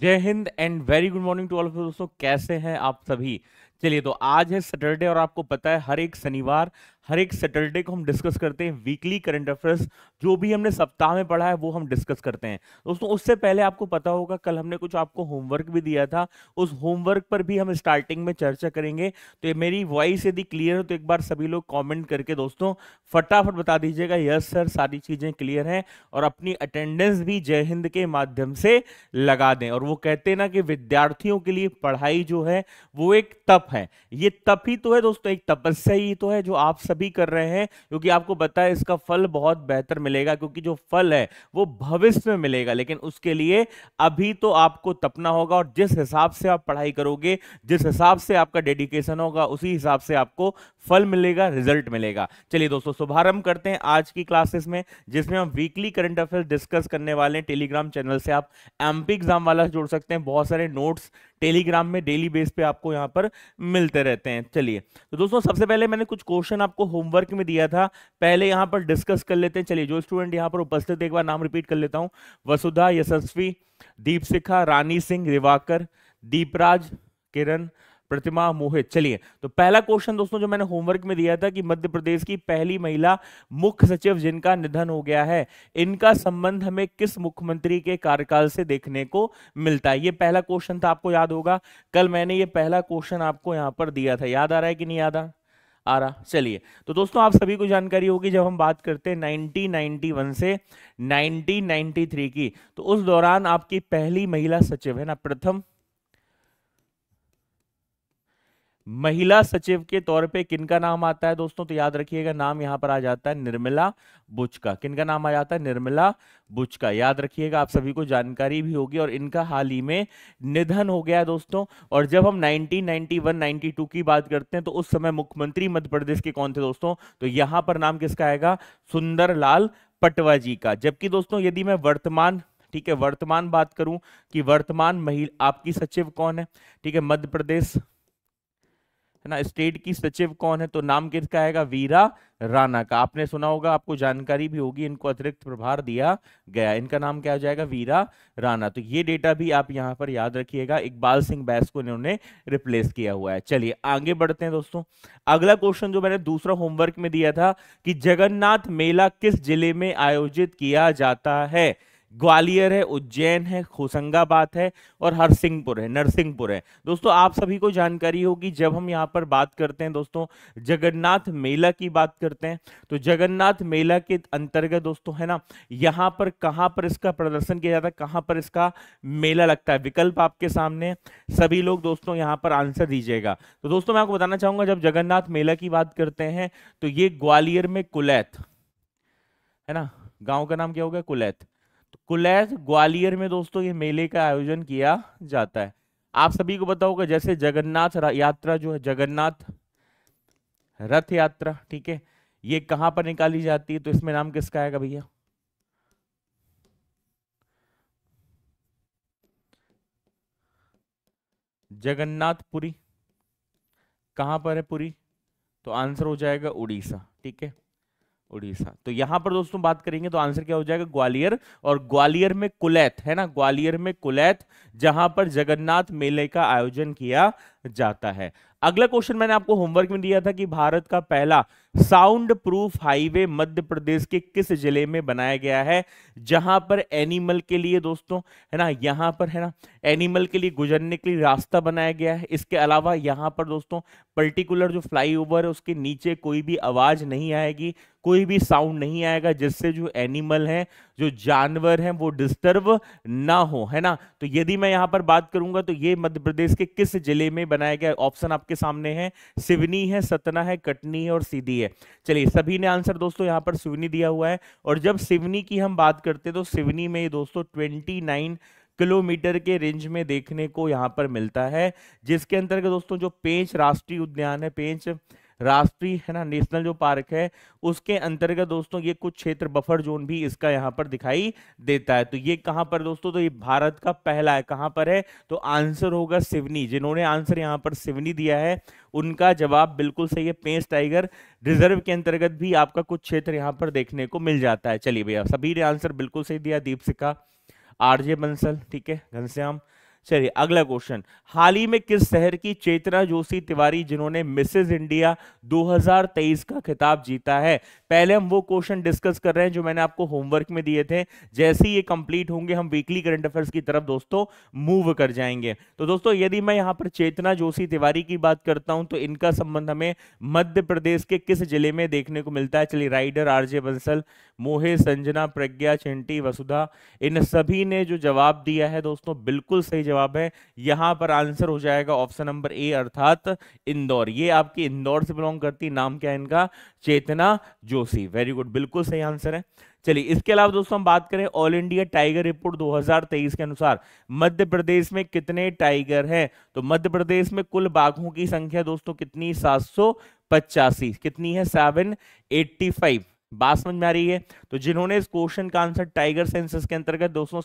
जय हिंद and very good morning to all of दोस्तों कैसे हैं आप सभी चलिए तो आज है सैटरडे और आपको पता है हर एक शनिवार हर एक सैटरडे को हम डिस्कस करते हैं वीकली करंट अफेयर्स जो भी हमने सप्ताह में पढ़ा है वो हम डिस्कस करते हैं दोस्तों उससे पहले आपको पता होगा कल हमने कुछ आपको होमवर्क भी दिया था उस होमवर्क पर भी हम स्टार्टिंग में चर्चा करेंगे तो मेरी वॉइस यदि क्लियर हो तो एक बार सभी लोग कॉमेंट करके दोस्तों फटाफट बता दीजिएगा यस सर सारी चीज़ें क्लियर हैं और अपनी अटेंडेंस भी जय हिंद के माध्यम से लगा दें और वो कहते हैं ना कि विद्यार्थियों के लिए पढ़ाई जो है वो एक तप है ये तप ही तो है दोस्तों एक तपस्या ही तो है जो आप सब सभी कर रहे हैं क्योंकि आपको बताया इसका फल बहुत बेहतर मिलेगा क्योंकि जो फल है वो भविष्य में मिलेगा लेकिन उसके लिए अभी तो आपको तपना होगा और जिस हिसाब से आप पढ़ाई करोगे जिस हिसाब से आपका डेडिकेशन होगा उसी हिसाब से आपको फल मिलेगा रिजल्ट मिलेगा चलिए दोस्तों शुभारंभ करते हैं आज की क्लासेस में जिसमें हम वीकली करंट अफेयर डिस्कस करने वाले हैं टेलीग्राम चैनल से आप एमपी एग्जाम वाला जोड़ सकते हैं बहुत सारे नोट्स टेलीग्राम में डेली बेस पे आपको यहाँ पर मिलते रहते हैं चलिए तो दोस्तों सबसे पहले मैंने कुछ क्वेश्चन आपको होमवर्क में दिया था पहले यहाँ पर डिस्कस कर लेते हैं चलिए जो स्टूडेंट यहाँ पर उपस्थित एक बार नाम रिपीट कर लेता हूँ वसुधा यशस्वी दीप रानी सिंह रिवाकर दीपराज किरण प्रतिमा मोहित चलिए तो पहला क्वेश्चन दोस्तों जो मैंने होमवर्क में दिया था कि मध्य प्रदेश की पहली महिला मुख्य सचिव जिनका निधन हो गया है इनका संबंध हमें किस मुख्यमंत्री के कार्यकाल से देखने को मिलता है ये पहला क्वेश्चन था आपको याद होगा कल मैंने ये पहला क्वेश्चन आपको यहाँ पर दिया था याद आ रहा है कि नहीं याद आ आ रहा चलिए तो दोस्तों आप सभी को जानकारी होगी जब हम बात करते हैं 1991 से 1993 की तो उस दौरान आपकी पहली महिला सचिव है ना प्रथम महिला सचिव के तौर पे किनका नाम आता है दोस्तों तो याद रखिएगा नाम यहां पर आ जाता है निर्मला बुचका किनका नाम आ जाता है निर्मला बुचका याद रखिएगा आप सभी को जानकारी भी होगी और इनका हाल ही में निधन हो गया है दोस्तों और जब हम 1991 92 की बात करते हैं तो उस समय मुख्यमंत्री मध्य प्रदेश के कौन थे दोस्तों तो यहां पर नाम किसका आएगा सुंदरलाल पटवा जी का जबकि दोस्तों यदि मैं वर्तमान ठीक है वर्तमान बात करूं कि वर्तमान महिला आपकी सचिव कौन है ठीक है मध्य प्रदेश है ना स्टेट की सचिव कौन है तो नाम किसका आएगा वीरा राणा का आपने सुना होगा आपको जानकारी भी होगी इनको अतिरिक्त प्रभार दिया गया इनका नाम क्या हो जाएगा वीरा राणा तो ये डेटा भी आप यहाँ पर याद रखिएगा इकबाल सिंह बैस को इन्होंने रिप्लेस किया हुआ है चलिए आगे बढ़ते हैं दोस्तों अगला क्वेश्चन जो मैंने दूसरा होमवर्क में दिया था कि जगन्नाथ मेला किस जिले में आयोजित किया जाता है ग्वालियर है उज्जैन है होशंगाबाद है और हरसिंहपुर है नरसिंहपुर है दोस्तों आप सभी को जानकारी होगी जब हम यहाँ पर बात करते हैं दोस्तों जगन्नाथ मेला की बात करते हैं तो जगन्नाथ मेला के अंतर्गत दोस्तों है ना यहाँ पर कहाँ पर इसका प्रदर्शन किया जाता है कहाँ पर इसका मेला लगता है विकल्प आपके सामने सभी लोग दोस्तों यहाँ पर आंसर दीजिएगा तो दोस्तों मैं आपको बताना चाहूंगा जब जगन्नाथ मेला की बात करते हैं तो ये ग्वालियर में कुलैत है ना गांव का नाम क्या होगा कुलैत तो कुलैस ग्वालियर में दोस्तों ये मेले का आयोजन किया जाता है आप सभी को बताओगे जैसे जगन्नाथ यात्रा जो है जगन्नाथ रथ यात्रा ठीक है ये कहां पर निकाली जाती है तो इसमें नाम किसका आएगा भैया जगन्नाथपुरी कहां पर है पुरी तो आंसर हो जाएगा उड़ीसा ठीक है उड़ीसा तो यहां पर दोस्तों बात करेंगे तो आंसर क्या हो जाएगा ग्वालियर और ग्वालियर में कुलैत है ना ग्वालियर में कुलैत जहां पर जगन्नाथ मेले का आयोजन किया जाता है अगला क्वेश्चन मैंने आपको होमवर्क में दिया था कि भारत का पहला sound proof highway Madhya Pradesh के किस जिले में बनाया गया है जहां पर एनिमल के लिए दोस्तों है ना यहां पर है ना एनिमल के लिए गुजरने के लिए रास्ता बनाया गया है इसके अलावा यहां पर दोस्तों पर्टिकुलर जो फ्लाईओवर है उसके नीचे कोई भी आवाज नहीं आएगी कोई भी साउंड नहीं आएगा जिससे जो एनिमल है जो जानवर है वो डिस्टर्ब ना हो है ना तो यदि मैं यहां पर बात करूंगा तो ये मध्य प्रदेश के किस जिले में बनाया गया ऑप्शन आपके सामने है सिवनी है सतना है कटनी है और सीधी है चलिए सभी ने आंसर दोस्तों यहाँ पर सिवनी दिया हुआ है और जब सिवनी की हम बात करते हैं तो सिवनी में दोस्तों ट्वेंटी नाइन किलोमीटर के रेंज में देखने को यहाँ पर मिलता है जिसके अंतर्गत दोस्तों जो पेंच राष्ट्रीय उद्यान है पेंच राष्ट्रीय है ना नेशनल जो पार्क है उसके अंतर्गत दोस्तों ये कुछ क्षेत्र बफर जोन भी इसका यहाँ पर दिखाई देता है तो ये कहाँ पर दोस्तों तो ये भारत का पहला है कहाँ पर है तो आंसर होगा सिवनी जिन्होंने आंसर यहाँ पर सिवनी दिया है उनका जवाब बिल्कुल सही है पेंस टाइगर रिजर्व के अंतर्गत भी आपका कुछ क्षेत्र यहाँ पर देखने को मिल जाता है चलिए भैया सभी ने आंसर बिल्कुल सही दिया दीप सिका आरजे बंसल ठीक है घनश्याम चलिए अगला क्वेश्चन हाल ही में किस शहर की चेतना जोशी तिवारी जिन्होंने मिसेज इंडिया 2023 का खिताब जीता है पहले हम वो क्वेश्चन डिस्कस कर रहे हैं जो मैंने आपको होमवर्क में दिए थे जैसे ही ये कंप्लीट होंगे हम वीकली करंट अफेयर्स की तरफ दोस्तों मूव कर जाएंगे तो दोस्तों यदि मैं यहाँ पर चेतना जोशी तिवारी की बात करता हूँ तो इनका संबंध हमें मध्य प्रदेश के किस जिले में देखने को मिलता है चलिए राइडर आरजे बंसल मोहे संजना प्रज्ञा चिंटी वसुधा इन सभी ने जो जवाब दिया है दोस्तों बिल्कुल सही जवाब है यहाँ पर आंसर हो जाएगा ऑप्शन नंबर ए अर्थात इंदौर ये आपकी इंदौर से बिलोंग करती नाम क्या है इनका चेतना जोशी वेरी गुड बिल्कुल सही आंसर है चलिए इसके अलावा दोस्तों हम बात करें ऑल इंडिया टाइगर रिपोर्ट 2023 के अनुसार मध्य प्रदेश में कितने टाइगर हैं तो मध्य प्रदेश में कुल बाघों की संख्या दोस्तों कितनी सात पचासी कितनी है सेवन एट्टी फाइव बात समझ में आ रही है तो जिन्होंने इस क्वेश्चन का आंसर टाइगर सेंसस के अंतर्गत दोस्तों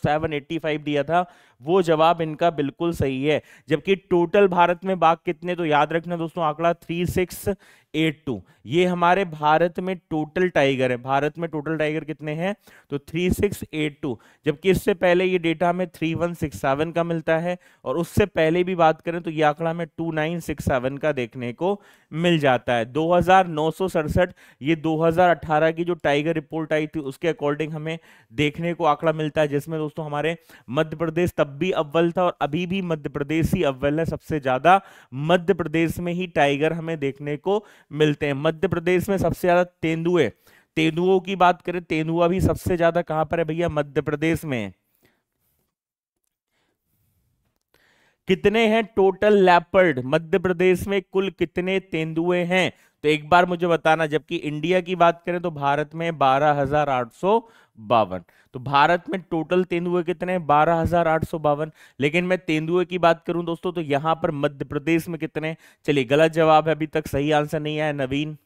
फाइव दिया था वो जवाब इनका बिल्कुल सही है जबकि टोटल भारत में बाघ कितने तो याद रखना दोस्तों आंकड़ा थ्री सिक्स एट टू ये हमारे भारत में टोटल टाइगर है भारत में टोटल टाइगर कितने हैं तो थ्री सिक्स एट टू जबकि इससे पहले ये डेटा हमें थ्री वन सिक्स सेवन का मिलता है और उससे पहले भी बात करें तो ये आंकड़ा हमें टू नाइन सिक्स सेवन का देखने को मिल जाता है दो हजार नौ सौ सड़सठ ये दो हजार अठारह की जो टाइगर रिपोर्ट आई थी उसके अकॉर्डिंग हमें देखने को आंकड़ा मिलता है जिसमें दोस्तों हमारे मध्य प्रदेश तब भी अव्वल था और अभी भी मध्य प्रदेश ही अव्वल है सबसे ज्यादा मध्य प्रदेश में ही टाइगर हमें देखने को मिलते हैं मध्य प्रदेश में सबसे ज्यादा तेंदुए तेंदुओं की बात करें तेंदुआ भी सबसे ज्यादा कहां पर है भैया मध्य प्रदेश में कितने हैं टोटल लैपर्ड मध्य प्रदेश में कुल कितने तेंदुए हैं तो एक बार मुझे बताना जबकि इंडिया की बात करें तो भारत में बारह हजार आठ सौ बावन तो भारत में टोटल तेंदुए कितने बारह हजार आठ सौ बावन लेकिन मैं तेंदुए की बात करूं दोस्तों तो यहां पर मध्य प्रदेश में कितने चलिए गलत जवाब है अभी तक सही आंसर नहीं आया नवीन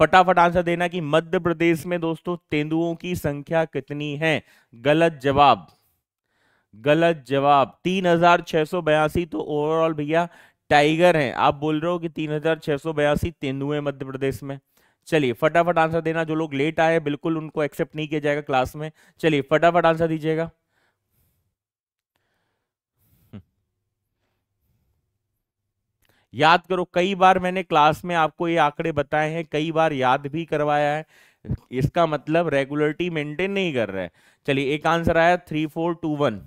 फटाफट आंसर देना कि मध्य प्रदेश में दोस्तों तेंदुओं की संख्या कितनी है गलत जवाब गलत जवाब तीन हजार छह सौ बयासी तो ओवरऑल भैया टाइगर हैं आप बोल रहे हो कि तीन हजार छह सौ बयासी तेंदुए मध्य प्रदेश में चलिए फटाफट आंसर देना जो लोग लेट आए बिल्कुल उनको एक्सेप्ट नहीं किया जाएगा क्लास में चलिए फटाफट आंसर दीजिएगा याद करो कई बार मैंने क्लास में आपको ये आंकड़े बताए हैं कई बार याद भी करवाया है इसका मतलब रेगुलरिटी मेंटेन नहीं कर रहा है चलिए एक आंसर आया थ्री फोर टू वन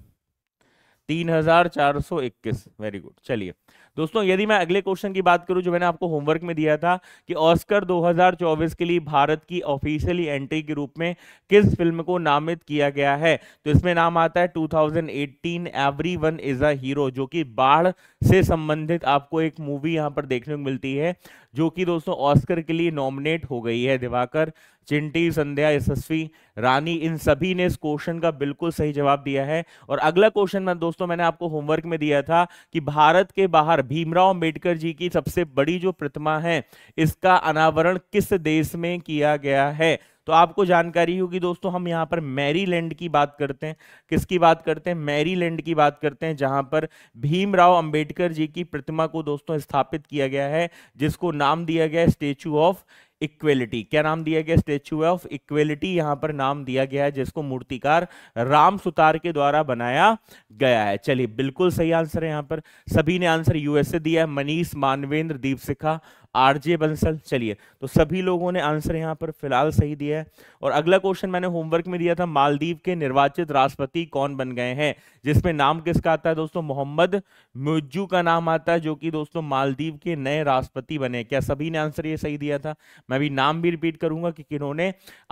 तीन हजार चार सौ इक्कीस वेरी गुड चलिए दोस्तों यदि मैं अगले क्वेश्चन की बात करूं जो मैंने आपको होमवर्क में दिया था कि ऑस्कर 2024 के लिए भारत की ऑफिशियली एंट्री के रूप में किस फिल्म को नामित किया गया है तो इसमें नाम आता है 2018 एवरीवन इज अ हीरो जो कि बाढ़ से संबंधित आपको एक मूवी यहाँ पर देखने को मिलती है जो कि दोस्तों ऑस्कर के लिए नॉमिनेट हो गई है दिवाकर चिंटी संध्या यशस्वी रानी इन सभी ने इस क्वेश्चन का बिल्कुल सही जवाब दिया है और अगला क्वेश्चन मैं दोस्तों मैंने आपको होमवर्क में दिया था कि भारत के बाहर भीमराव अम्बेडकर जी की सबसे बड़ी जो प्रतिमा है इसका अनावरण किस देश में किया गया है तो आपको जानकारी होगी दोस्तों हम यहाँ पर मैरीलैंड की बात करते हैं किसकी बात करते हैं मैरीलैंड की बात करते हैं जहां पर भीमराव अंबेडकर जी की प्रतिमा को दोस्तों स्थापित किया गया है जिसको नाम दिया गया स्टेचू ऑफ इक्वेलिटी क्या नाम दिया गया स्टेचू ऑफ इक्वेलिटी यहां पर नाम दिया गया है जिसको मूर्तिकार राम सुतार के द्वारा बनाया गया है चलिए बिल्कुल सही आंसर है यहां पर सभी ने आंसर यूएसए दिया है मनीष मानवेंद्र दीप सिखा आरजे बंसल चलिए तो सभी लोगों ने आंसर यहाँ पर फिलहाल सही दिया है और अगला क्वेश्चन मैंने होमवर्क में दिया था मालदीव के निर्वाचित राष्ट्रपति कौन बन गए हैं जिसमें नाम किसका आता है दोस्तों मोहम्मद म्यूजू का नाम आता है जो कि दोस्तों मालदीव के नए राष्ट्रपति बने क्या सभी ने आंसर ये सही दिया था मैं भी नाम भी रिपीट करूंगा कि किन्होंने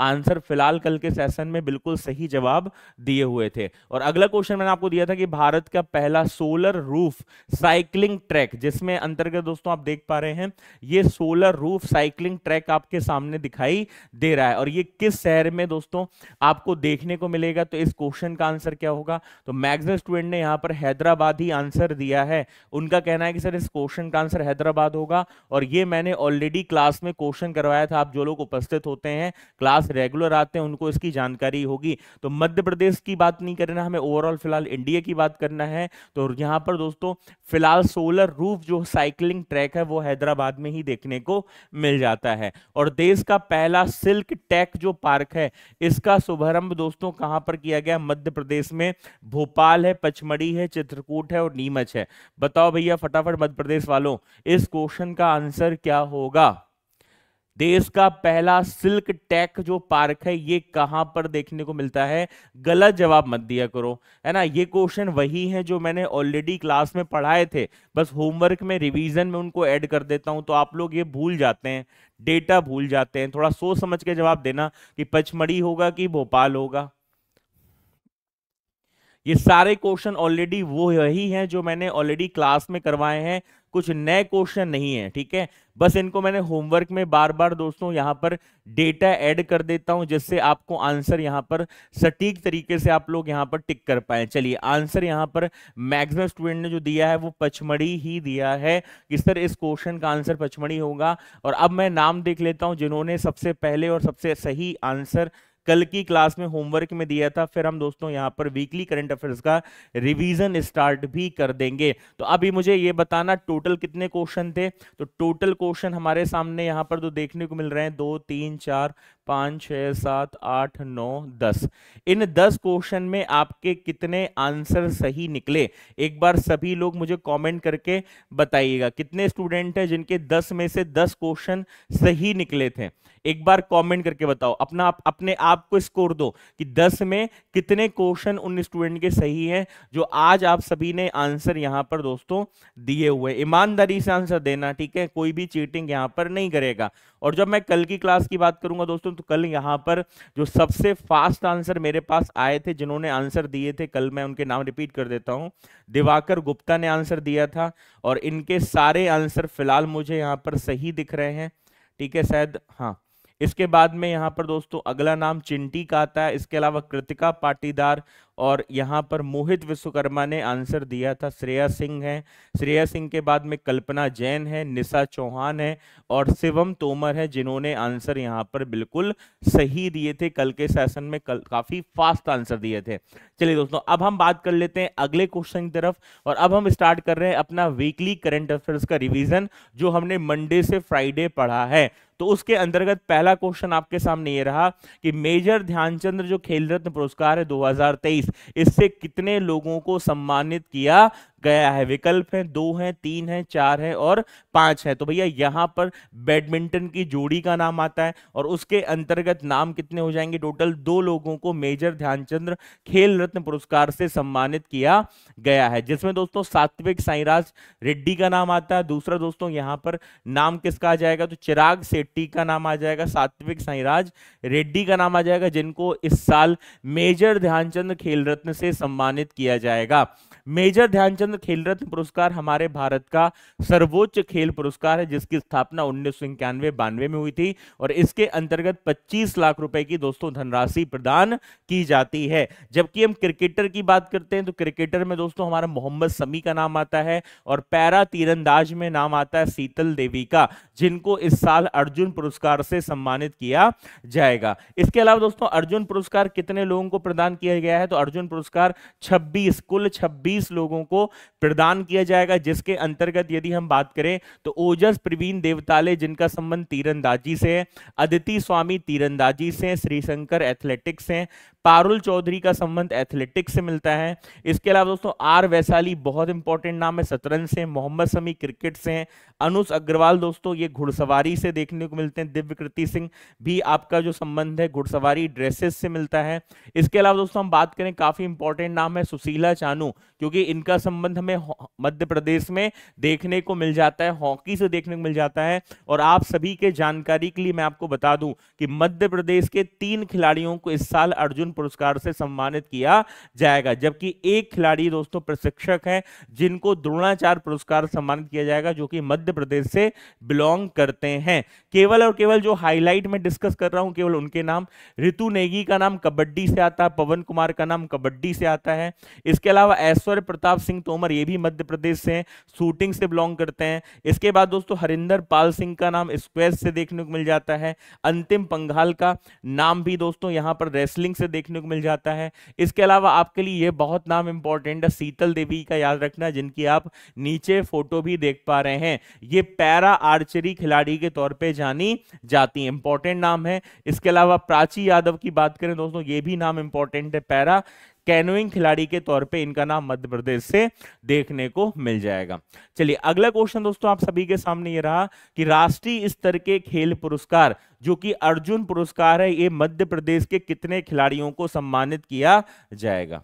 आंसर फिलहाल कल के सेशन में बिल्कुल सही जवाब दिए हुए थे और अगला क्वेश्चन मैंने आपको दिया था कि भारत का पहला सोलर रूफ साइकिलिंग ट्रैक जिसमें अंतर्गत दोस्तों आप देख पा रहे हैं ये सोलर रूफ साइकिलिंग ट्रैक आपके सामने दिखाई दे रहा है और ये किस शहर में दोस्तों आपको देखने को मिलेगा तो इस क्वेश्चन का आंसर क्या होगा तो मैक्सिमम स्टूडेंट ने यहाँ पर हैदराबाद ही आंसर दिया है उनका कहना है कि सर इस क्वेश्चन का आंसर हैदराबाद होगा और ये मैंने ऑलरेडी क्लास में क्वेश्चन करवाया था आप जो लोग उपस्थित होते हैं क्लास रेगुलर आते हैं उनको इसकी जानकारी होगी तो मध्य प्रदेश की बात नहीं करना हमें ओवरऑल फिलहाल इंडिया की बात करना है तो यहाँ पर दोस्तों फिलहाल सोलर रूफ जो साइकिलिंग ट्रैक है वो हैदराबाद में ही ही देखने को मिल जाता है और देश का पहला सिल्क टेक जो पार्क है इसका शुभारंभ दोस्तों कहां पर किया गया मध्य प्रदेश में भोपाल है पचमढ़ी है चित्रकूट है और नीमच है बताओ भैया फटाफट मध्य प्रदेश वालों इस क्वेश्चन का आंसर क्या होगा देश का पहला सिल्क टेक जो पार्क है ये कहां पर देखने को मिलता है गलत जवाब मत दिया करो है ना ये क्वेश्चन वही है जो मैंने ऑलरेडी क्लास में पढ़ाए थे बस होमवर्क में रिवीजन में उनको ऐड कर देता हूं तो आप लोग ये भूल जाते हैं डेटा भूल जाते हैं थोड़ा सोच समझ के जवाब देना कि पचमढ़ी होगा कि भोपाल होगा ये सारे क्वेश्चन ऑलरेडी वो यही हैं जो मैंने ऑलरेडी क्लास में करवाए हैं कुछ नए क्वेश्चन नहीं है ठीक है बस इनको मैंने होमवर्क में बार बार दोस्तों यहाँ पर डेटा ऐड कर देता हूँ जिससे आपको आंसर यहाँ पर सटीक तरीके से आप लोग यहाँ पर टिक कर पाए चलिए आंसर यहाँ पर मैक्सिमम स्टूडेंट ने जो दिया है वो पचमढ़ी ही दिया है कि सर इस क्वेश्चन का आंसर पचमढ़ी होगा और अब मैं नाम देख लेता हूँ जिन्होंने सबसे पहले और सबसे सही आंसर कल की क्लास में होमवर्क में दिया था फिर हम दोस्तों यहाँ पर वीकली करंट अफेयर्स का रिविजन स्टार्ट भी कर देंगे तो अभी मुझे ये बताना टोटल कितने क्वेश्चन थे तो टोटल क्वेश्चन हमारे सामने यहाँ पर तो देखने को मिल रहे हैं दो तीन चार पाँच छः सात आठ नौ दस इन दस क्वेश्चन में आपके कितने आंसर सही निकले एक बार सभी लोग मुझे कमेंट करके बताइएगा कितने स्टूडेंट हैं जिनके दस में से दस क्वेश्चन सही निकले थे एक बार कमेंट करके बताओ अपना आप अपने आप को स्कोर दो कि दस में कितने क्वेश्चन उन स्टूडेंट के सही हैं जो आज आप सभी ने आंसर यहाँ पर दोस्तों दिए हुए ईमानदारी से आंसर देना ठीक है कोई भी चीटिंग यहाँ पर नहीं करेगा और जब मैं कल की क्लास की बात करूंगा दोस्तों तो कल यहाँ पर जो सबसे फास्ट आंसर मेरे पास आए थे जिन्होंने आंसर दिए थे कल मैं उनके नाम रिपीट कर देता हूँ दिवाकर गुप्ता ने आंसर दिया था और इनके सारे आंसर फिलहाल मुझे यहाँ पर सही दिख रहे हैं ठीक है शायद हाँ इसके बाद में यहाँ पर दोस्तों अगला नाम चिंटी का आता है इसके अलावा कृतिका पाटीदार और यहाँ पर मोहित विश्वकर्मा ने आंसर दिया था श्रेया सिंह है श्रेया सिंह के बाद में कल्पना जैन है निशा चौहान है और शिवम तोमर है जिन्होंने आंसर यहाँ पर बिल्कुल सही दिए थे कल के सेशन में कल काफ़ी फास्ट आंसर दिए थे चलिए दोस्तों अब हम बात कर लेते हैं अगले क्वेश्चन की तरफ और अब हम स्टार्ट कर रहे हैं अपना वीकली करेंट अफेयर्स का रिविजन जो हमने मंडे से फ्राइडे पढ़ा है तो उसके अंतर्गत पहला क्वेश्चन आपके सामने ये रहा कि मेजर ध्यानचंद जो खेल रत्न पुरस्कार है 2023 इससे कितने लोगों को सम्मानित किया गया है विकल्प है दो है तीन है चार है और पांच है तो भैया यहां पर बैडमिंटन की जोड़ी का नाम आता है और उसके अंतर्गत नाम कितने हो जाएंगे टोटल दो लोगों को मेजर ध्यानचंद्र खेल रत्न पुरस्कार से सम्मानित किया गया है जिसमें दोस्तों सात्विक साईराज रेड्डी का नाम आता है दूसरा दोस्तों यहाँ पर नाम किसका आ जाएगा तो चिराग सेट्टी का नाम आ जाएगा सात्विक साईराज रेड्डी का नाम आ जाएगा जिनको इस साल मेजर ध्यानचंद खेल रत्न से सम्मानित किया जाएगा मेजर ध्यानचंद रामचंद्र खेल रत्न पुरस्कार हमारे भारत का सर्वोच्च खेल पुरस्कार है जिसकी स्थापना उन्नीस सौ इक्यानवे बानवे में हुई थी और इसके अंतर्गत 25 लाख रुपए की दोस्तों धनराशि प्रदान की जाती है जबकि हम क्रिकेटर की बात करते हैं तो क्रिकेटर में दोस्तों हमारा मोहम्मद समी का नाम आता है और पैरा तीरंदाज में नाम आता है शीतल देवी का जिनको इस साल अर्जुन पुरस्कार से सम्मानित किया जाएगा इसके अलावा दोस्तों अर्जुन पुरस्कार कितने लोगों को प्रदान किया गया है तो अर्जुन पुरस्कार छब्बीस कुल छब्बीस लोगों को प्रदान किया जाएगा जिसके अंतर्गत यदि हम बात करें तो ओजस प्रवीण देवताले जिनका संबंध तीरंदाजी से है अदिति स्वामी तीरंदाजी से श्री शंकर एथलेटिक्स हैं पारुल चौधरी का संबंध एथलेटिक्स से मिलता है इसके अलावा दोस्तों आर वैशाली बहुत इंपॉर्टेंट नाम है शतरंज से मोहम्मद समी क्रिकेट से हैं अनुज अग्रवाल दोस्तों ये घुड़सवारी से देखने को मिलते हैं दिव्य कृति सिंह भी आपका जो संबंध है घुड़सवारी ड्रेसेस से मिलता है इसके अलावा दोस्तों हम बात करें काफी इंपॉर्टेंट नाम है सुशीला चानू क्योंकि इनका संबंध संबंध हमें मध्य प्रदेश में देखने को मिल जाता है हॉकी से देखने को मिल जाता है और आप सभी के जानकारी के लिए मैं आपको बता दूं कि मध्य प्रदेश के तीन खिलाड़ियों को इस साल अर्जुन पुरस्कार से सम्मानित किया जाएगा जबकि एक खिलाड़ी दोस्तों प्रशिक्षक है जिनको द्रोणाचार पुरस्कार सम्मानित किया जाएगा जो कि मध्य प्रदेश से बिलोंग करते हैं केवल और केवल जो हाईलाइट में डिस्कस कर रहा हूं केवल उनके नाम ऋतु नेगी का नाम कबड्डी से आता है पवन कुमार का नाम कबड्डी से आता है इसके अलावा ऐश्वर्य प्रताप सिंह तोमर तोमर ये भी मध्य प्रदेश से हैं शूटिंग से बिलोंग करते हैं इसके बाद दोस्तों हरिंदर पाल सिंह का नाम स्क्वेस से देखने को मिल जाता है अंतिम पंघाल का नाम भी दोस्तों यहाँ पर रेसलिंग से देखने को मिल जाता है इसके अलावा आपके लिए ये बहुत नाम इंपॉर्टेंट है शीतल देवी का याद रखना जिनकी आप नीचे फोटो भी देख पा रहे हैं ये पैरा आर्चरी खिलाड़ी के तौर पर जानी जाती है इंपॉर्टेंट नाम है इसके अलावा प्राची यादव की बात करें दोस्तों ये भी नाम इंपॉर्टेंट है पैरा कैनोइंग खिलाड़ी के तौर पे इनका नाम मध्य प्रदेश से देखने को मिल जाएगा चलिए अगला क्वेश्चन दोस्तों आप सभी के सामने ये रहा कि राष्ट्रीय स्तर के खेल पुरस्कार जो कि अर्जुन पुरस्कार है ये मध्य प्रदेश के कितने खिलाड़ियों को सम्मानित किया जाएगा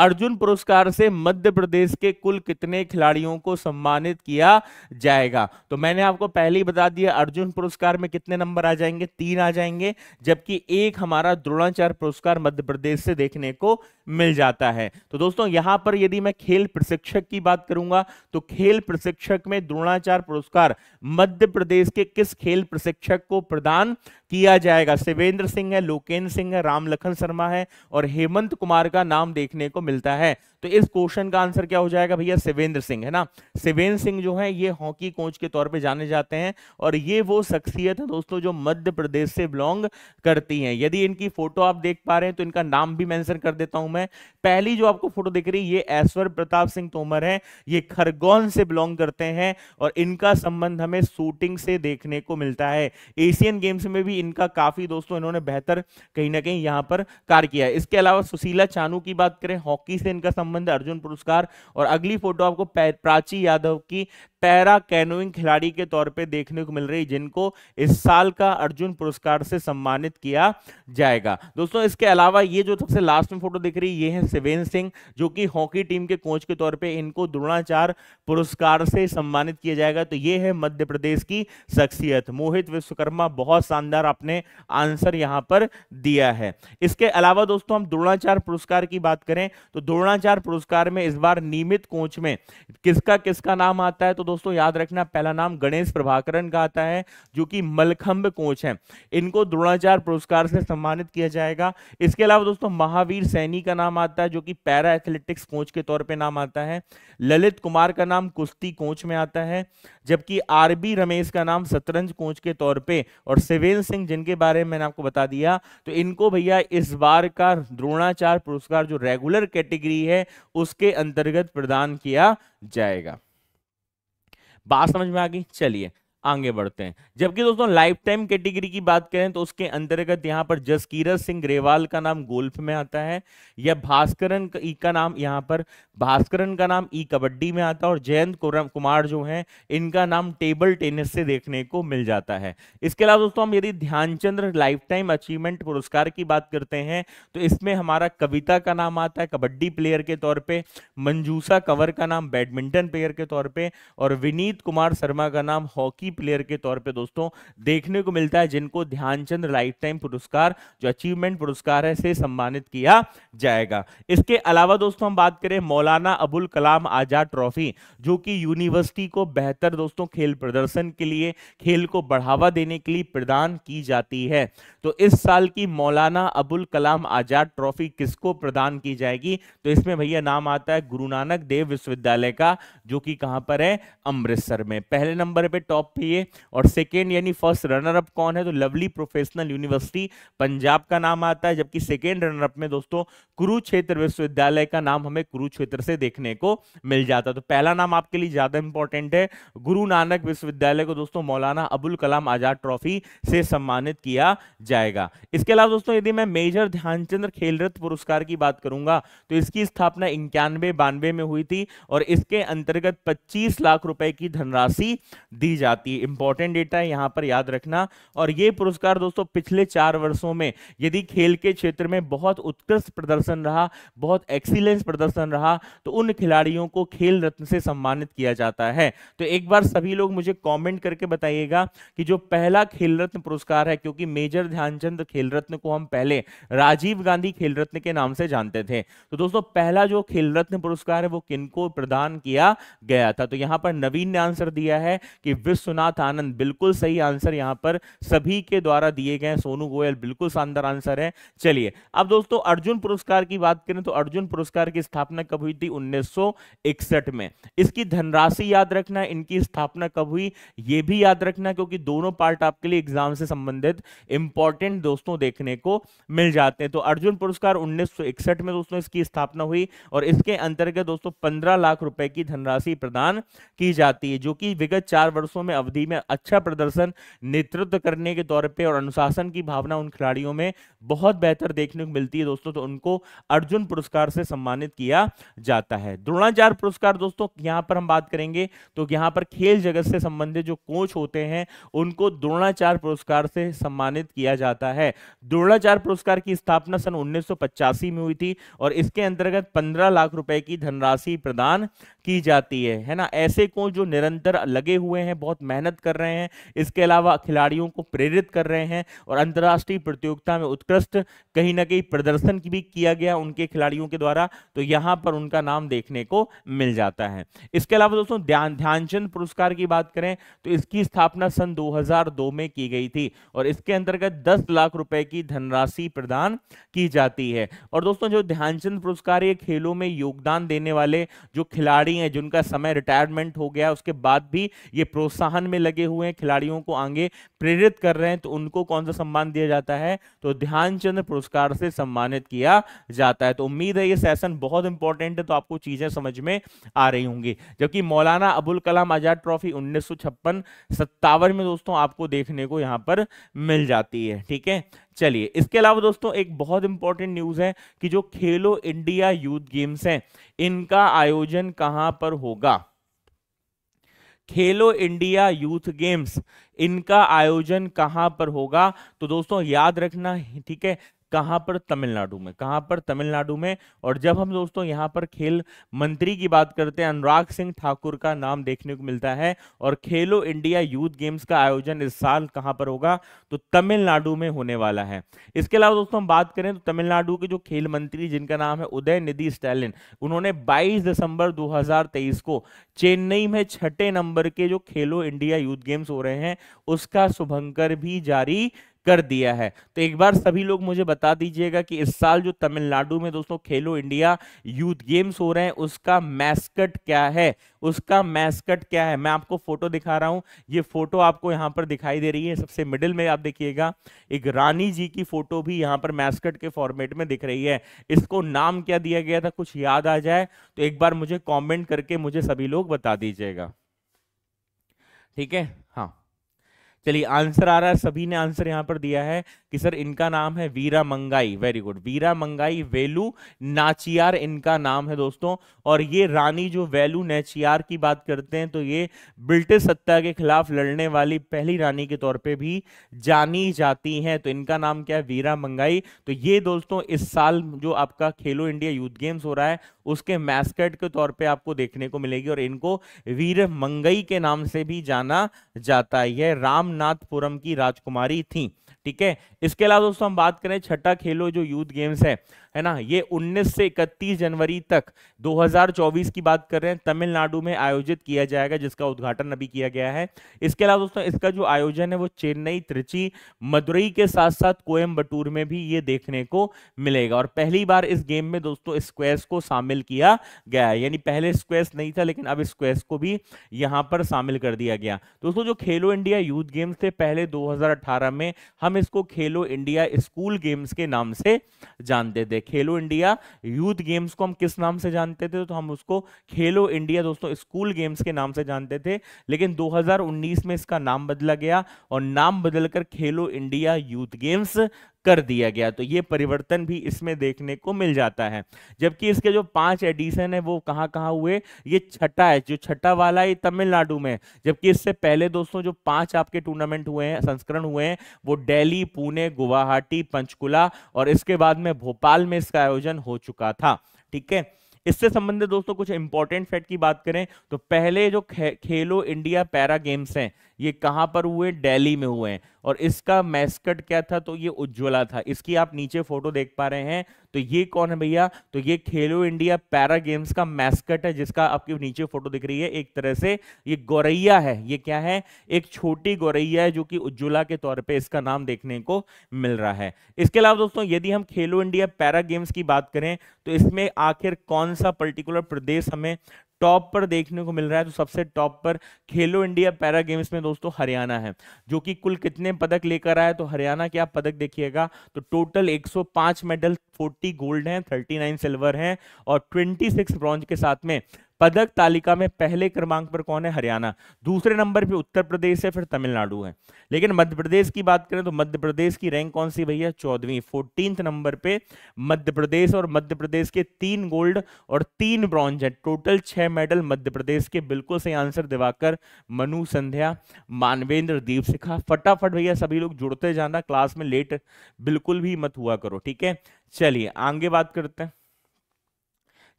अर्जुन पुरस्कार से मध्य प्रदेश के कुल कितने खिलाड़ियों को सम्मानित किया जाएगा तो मैंने आपको पहले ही बता दिया अर्जुन पुरस्कार में कितने नंबर आ जाएंगे तीन आ जाएंगे जबकि एक हमारा द्रोणाचार्य पुरस्कार मध्य प्रदेश से देखने को मिल जाता है तो दोस्तों यहां पर यदि मैं खेल प्रशिक्षक की बात करूंगा तो खेल प्रशिक्षक में द्रोणाचार्य पुरस्कार मध्य प्रदेश के किस खेल प्रशिक्षक को प्रदान किया जाएगा शिवेंद्र सिंह है लोकेन्द्र सिंह है राम लखन शर्मा है और हेमंत कुमार का नाम देखने को मिलता है तो इस क्वेश्चन का आंसर क्या हो जाएगा भैया शिवेंद्र सिंह है ना शिवेंद्र सिंह जो है ये हॉकी कोच के तौर पर जाने जाते हैं और ये वो शख्सियत है दोस्तों जो मध्य प्रदेश से बिलोंग करती हैं यदि इनकी फोटो आप देख पा रहे हैं तो इनका नाम भी मैंशन कर देता हूं मैं पहली जो आपको फोटो दिख रही है ये ऐश्वर प्रताप सिंह तोमर है ये खरगोन से बिलोंग करते हैं और इनका संबंध हमें शूटिंग से देखने को मिलता है एशियन गेम्स में भी इनका काफी दोस्तों इन्होंने बेहतर कहीं ना कहीं यहां पर कार्य किया है इसके अलावा सुशीला चानू की बात करें हॉकी से इनका संबंध संबंध अर्जुन पुरस्कार और अगली फोटो आपको प्राची यादव की पैरा कैनोइंग खिलाड़ी के तौर पे देखने को मिल रही जिनको इस साल का अर्जुन पुरस्कार से सम्मानित किया जाएगा दोस्तों इसके अलावा ये जो सबसे लास्ट में फोटो दिख रही ये है सिवेन सिंह जो कि हॉकी टीम के कोच के तौर पर इनको द्रोणाचार पुरस्कार से सम्मानित किया जाएगा तो ये है मध्य प्रदेश की शख्सियत मोहित विश्वकर्मा बहुत शानदार आपने आंसर यहाँ पर दिया है इसके अलावा दोस्तों हम द्रोणाचार पुरस्कार की बात करें तो द्रोणाचार पुरस्कार में इस बार नियमित कोच में किसका किसका नाम आता है तो दोस्तों याद रखना पहला नाम गणेश प्रभाकरण का आता है जो कि मलखंब कोच हैं इनको द्रोणाचार पुरस्कार से सम्मानित किया जाएगा इसके अलावा दोस्तों महावीर सैनी का नाम आता है जो कि पैरा एथलेटिक्स कोच के तौर पर नाम आता है ललित कुमार का नाम कुश्ती कोच में आता है जबकि आर बी रमेश का नाम शतरंज कोच के तौर पर और सिवेल सिंह जिनके बारे में मैंने आपको बता दिया तो इनको भैया इस बार का द्रोणाचार पुरस्कार जो रेगुलर कैटेगरी है उसके अंतर्गत प्रदान किया जाएगा बात समझ में आ गई चलिए आगे बढ़ते हैं जबकि दोस्तों लाइफ टाइम कैटेगरी की बात करें तो उसके अंतर्गत यहाँ पर जसकीरत सिंह ग्रेवाल का नाम गोल्फ में आता है या भास्करन ई का नाम यहाँ पर भास्करन का नाम ई कबड्डी में आता है और जयंत कुमार जो हैं इनका नाम टेबल टेनिस से देखने को मिल जाता है इसके अलावा दोस्तों हम यदि ध्यानचंद्र लाइफ टाइम अचीवमेंट पुरस्कार की बात करते हैं तो इसमें हमारा कविता का नाम आता है कबड्डी प्लेयर के तौर पर मंजूसा कंवर का नाम बैडमिंटन प्लेयर के तौर पर और विनीत कुमार शर्मा का नाम हॉकी प्लेयर के तौर पे दोस्तों देखने को मिलता है जिनको ध्यानचंद लाइफ टाइम पुरस्कार जो अचीवमेंट पुरस्कार है से सम्मानित किया जाएगा इसके अलावा दोस्तों हम बात करें मौलाना अबुल कलाम आजाद ट्रॉफी जो कि यूनिवर्सिटी को बेहतर दोस्तों खेल प्रदर्शन के लिए खेल को बढ़ावा देने के लिए प्रदान की जाती है तो इस साल की मौलाना अबुल कलाम आजाद ट्रॉफी किसको प्रदान की जाएगी तो इसमें भैया नाम आता है गुरु नानक देव विश्वविद्यालय का जो कि कहां पर है अमृतसर में पहले नंबर पे टॉप है और सेकेंड यानी फर्स्ट रनर अप कौन है तो लवली प्रोफेशनल यूनिवर्सिटी पंजाब का नाम आता है जबकि सेकेंड रनर अप में दोस्तों कुरुक्षेत्र विश्वविद्यालय का नाम हमें कुरुक्षेत्र से देखने को मिल जाता है तो पहला नाम आपके लिए ज्यादा इंपॉर्टेंट है गुरु नानक विश्वविद्यालय को दोस्तों मौलाना अबुल कलाम आजाद ट्रॉफी से सम्मानित किया जाएगा इसके अलावा दोस्तों यदि मैं मेजर ध्यानचंद्र खेल रत्न पुरस्कार की बात करूंगा तो इसकी स्थापना इक्यानवे बानवे में हुई थी और इसके अंतर्गत 25 लाख रुपए की धनराशि दी जाती है कि इंपॉर्टेंट डेटा है यहां पर याद रखना और ये पुरस्कार दोस्तों पिछले चार वर्षों में यदि खेल के क्षेत्र में बहुत उत्कृष्ट प्रदर्शन रहा बहुत एक्सीलेंस प्रदर्शन रहा तो उन खिलाड़ियों को खेल रत्न से सम्मानित किया जाता है तो एक बार सभी लोग मुझे कॉमेंट करके बताइएगा कि जो पहला खेल रत्न पुरस्कार है क्योंकि मेजर ध्यानचंद खेल रत्न को हम पहले राजीव गांधी खेल रत्न के नाम से जानते थे तो दोस्तों पहला जो खेल रत्न पुरस्कार है वो किनको प्रदान किया गया था तो यहां पर नवीन ने आंसर दिया है कि विश्वनाथ रघुनाथ आनंद बिल्कुल सही आंसर यहां पर सभी के द्वारा दिए गए सोनू गोयल बिल्कुल शानदार आंसर है चलिए अब दोस्तों अर्जुन पुरस्कार की बात करें तो अर्जुन पुरस्कार की स्थापना कब हुई थी उन्नीस में इसकी धनराशि याद रखना इनकी स्थापना कब हुई यह भी याद रखना क्योंकि दोनों पार्ट आपके लिए एग्जाम से संबंधित इंपॉर्टेंट दोस्तों देखने को मिल जाते हैं तो अर्जुन पुरस्कार उन्नीस में दोस्तों इसकी स्थापना हुई और इसके अंतर्गत दोस्तों पंद्रह लाख रुपए की धनराशि प्रदान की जाती है जो कि विगत चार वर्षों में अवधि में अच्छा प्रदर्शन नेतृत्व करने के तौर पे और अनुशासन की भावना उन खिलाड़ियों में बहुत बेहतर देखने को मिलती है दोस्तों तो उनको अर्जुन पुरस्कार से सम्मानित किया जाता है द्रोणाचार्य पुरस्कार दोस्तों यहाँ पर हम बात करेंगे तो यहाँ पर खेल जगत से संबंधित जो कोच होते हैं उनको द्रोणाचार्य पुरस्कार से सम्मानित किया जाता है द्रोणाचार्य पुरस्कार की स्थापना सन उन्नीस में हुई थी और इसके अंतर्गत पंद्रह लाख रुपए की धनराशि प्रदान की जाती है है ना ऐसे कोच जो निरंतर लगे हुए हैं बहुत मेहनत कर रहे हैं इसके अलावा खिलाड़ियों को प्रेरित कर रहे हैं और अंतर्राष्ट्रीय प्रतियोगिता में उत्कृष्ट कहीं ना कहीं प्रदर्शन भी किया गया उनके खिलाड़ियों के द्वारा तो यहाँ पर उनका नाम देखने को मिल जाता है इसके अलावा दोस्तों ध्यान ध्यानचंद पुरस्कार की बात करें तो इसकी स्थापना सन 2002 में की गई थी और इसके अंतर्गत 10 लाख रुपए की धनराशि प्रदान की जाती है और दोस्तों जो ध्यानचंद पुरस्कार ये खेलों में योगदान देने वाले जो खिलाड़ी हैं जिनका समय रिटायरमेंट हो गया उसके बाद भी ये प्रोत्साहन अभियान में लगे हुए हैं खिलाड़ियों को आगे प्रेरित कर रहे हैं तो उनको कौन सा सम्मान दिया जाता है तो ध्यानचंद पुरस्कार से सम्मानित किया जाता है तो उम्मीद है ये सेशन बहुत इंपॉर्टेंट है तो आपको चीजें समझ में आ रही होंगी जबकि मौलाना अबुल कलाम आजाद ट्रॉफी उन्नीस सौ में दोस्तों आपको देखने को यहाँ पर मिल जाती है ठीक है चलिए इसके अलावा दोस्तों एक बहुत इंपॉर्टेंट न्यूज है कि जो खेलो इंडिया यूथ गेम्स हैं इनका आयोजन कहां पर होगा खेलो इंडिया यूथ गेम्स इनका आयोजन कहां पर होगा तो दोस्तों याद रखना ठीक है कहाँ पर तमिलनाडु में कहाँ पर तमिलनाडु में और जब हम दोस्तों यहाँ पर खेल मंत्री की बात करते हैं अनुराग सिंह ठाकुर का नाम देखने को मिलता है और खेलो इंडिया यूथ गेम्स का आयोजन इस साल कहाँ पर होगा तो तमिलनाडु में होने वाला है इसके अलावा दोस्तों हम बात करें तो तमिलनाडु के जो खेल मंत्री जिनका नाम है उदय निधि स्टैलिन उन्होंने बाईस दिसंबर दो को चेन्नई में छठे नंबर के जो खेलो इंडिया यूथ गेम्स हो रहे हैं उसका शुभंकर भी जारी कर दिया है तो एक बार सभी लोग मुझे बता दीजिएगा कि इस साल जो तमिलनाडु में दोस्तों खेलो इंडिया यूथ गेम्स हो रहे हैं उसका मैस्कट क्या है उसका मैस्कट क्या है मैं आपको फोटो दिखा रहा हूँ ये फोटो आपको यहाँ पर दिखाई दे रही है सबसे मिडिल में आप देखिएगा एक रानी जी की फोटो भी यहाँ पर मैस्कट के फॉर्मेट में दिख रही है इसको नाम क्या दिया गया था कुछ याद आ जाए तो एक बार मुझे कॉमेंट करके मुझे सभी लोग बता दीजिएगा ठीक है हाँ चलिए आंसर आ रहा है सभी ने आंसर यहाँ पर दिया है कि सर इनका नाम है वीरा मंगाई वेरी गुड वीरा मंगाई वेलू नाचियार इनका नाम है दोस्तों और ये रानी जो वेलू नाचियार की बात करते हैं तो ये ब्रिटिश सत्ता के खिलाफ लड़ने वाली पहली रानी के तौर पर भी जानी जाती हैं तो इनका नाम क्या है वीरा मंगाई तो ये दोस्तों इस साल जो आपका खेलो इंडिया यूथ गेम्स हो रहा है उसके मैस्कट के तौर पर आपको देखने को मिलेगी और इनको वीर मंगई के नाम से भी जाना जाता है राम रामनाथपुरम की राजकुमारी थी ठीक है इसके अलावा दोस्तों हम बात करें छठा खेलो जो यूथ गेम्स है है ना ये 19 से 31 जनवरी तक 2024 की बात कर रहे हैं तमिलनाडु में आयोजित किया जाएगा जिसका उद्घाटन अभी किया गया है इसके अलावा दोस्तों इसका जो आयोजन है वो चेन्नई त्रिची मदुरई के साथ साथ कोयम्बटूर में भी ये देखने को मिलेगा और पहली बार इस गेम में दोस्तों स्क्वेस को शामिल किया गया है यानी पहले स्क्वेस नहीं था लेकिन अब स्क्वेस को भी यहाँ पर शामिल कर दिया गया दोस्तों जो खेलो इंडिया यूथ गेम्स थे पहले दो में हम इसको खेलो इंडिया स्कूल गेम्स के नाम से जानते थे खेलो इंडिया यूथ गेम्स को हम किस नाम से जानते थे तो हम उसको खेलो इंडिया दोस्तों स्कूल गेम्स के नाम से जानते थे लेकिन 2019 में इसका नाम बदला गया और नाम बदलकर खेलो इंडिया यूथ गेम्स कर दिया गया तो ये परिवर्तन भी इसमें देखने को मिल जाता है जबकि इसके जो पांच एडिशन है वो कहाँ कहाँ हुए ये छठा है जो छठा वाला है तमिलनाडु में जबकि इससे पहले दोस्तों जो पांच आपके टूर्नामेंट हुए हैं संस्करण हुए हैं वो दिल्ली पुणे गुवाहाटी पंचकुला और इसके बाद में भोपाल में इसका आयोजन हो चुका था ठीक है इससे संबंधित दोस्तों कुछ इंपॉर्टेंट फैक्ट की बात करें तो पहले जो खे, खेलो इंडिया पैरा गेम्स हैं ये कहां पर हुए दिल्ली में हुए हैं और इसका मैस्कट क्या था तो ये उज्ज्वला था इसकी आप नीचे फोटो देख पा रहे हैं तो ये कौन है भैया तो ये खेलो इंडिया पैरा गेम्स का मैस्कट है जिसका आपकी नीचे फोटो दिख रही है एक तरह से ये गौरैया है ये क्या है एक छोटी गौरैया है जो कि उज्ज्वला के तौर पे इसका नाम देखने को मिल रहा है इसके अलावा दोस्तों यदि हम खेलो इंडिया पैरा गेम्स की बात करें तो इसमें आखिर कौन सा पर्टिकुलर प्रदेश हमें टॉप पर देखने को मिल रहा है तो सबसे टॉप पर खेलो इंडिया पैरा गेम्स में दोस्तों हरियाणा है जो कि कुल कितने पदक लेकर आया तो हरियाणा के आप पदक देखिएगा तो टोटल 105 मेडल 40 गोल्ड हैं 39 सिल्वर हैं और 26 ब्रॉन्ज के साथ में पदक तालिका में पहले क्रमांक पर कौन है हरियाणा दूसरे नंबर पे उत्तर प्रदेश है फिर तमिलनाडु है लेकिन मध्य प्रदेश की बात करें तो मध्य प्रदेश की रैंक कौन सी भैया चौदहवीं फोर्टीन नंबर पे मध्य प्रदेश और मध्य प्रदेश के तीन गोल्ड और तीन ब्रॉन्ज है टोटल छह मेडल मध्य प्रदेश के बिल्कुल सही आंसर दिवाकर मनु संध्या मानवेंद्र दीप सिखा फटाफट भैया सभी लोग जुड़ते जाना क्लास में लेट बिल्कुल भी मत हुआ करो ठीक है चलिए आगे बात करते हैं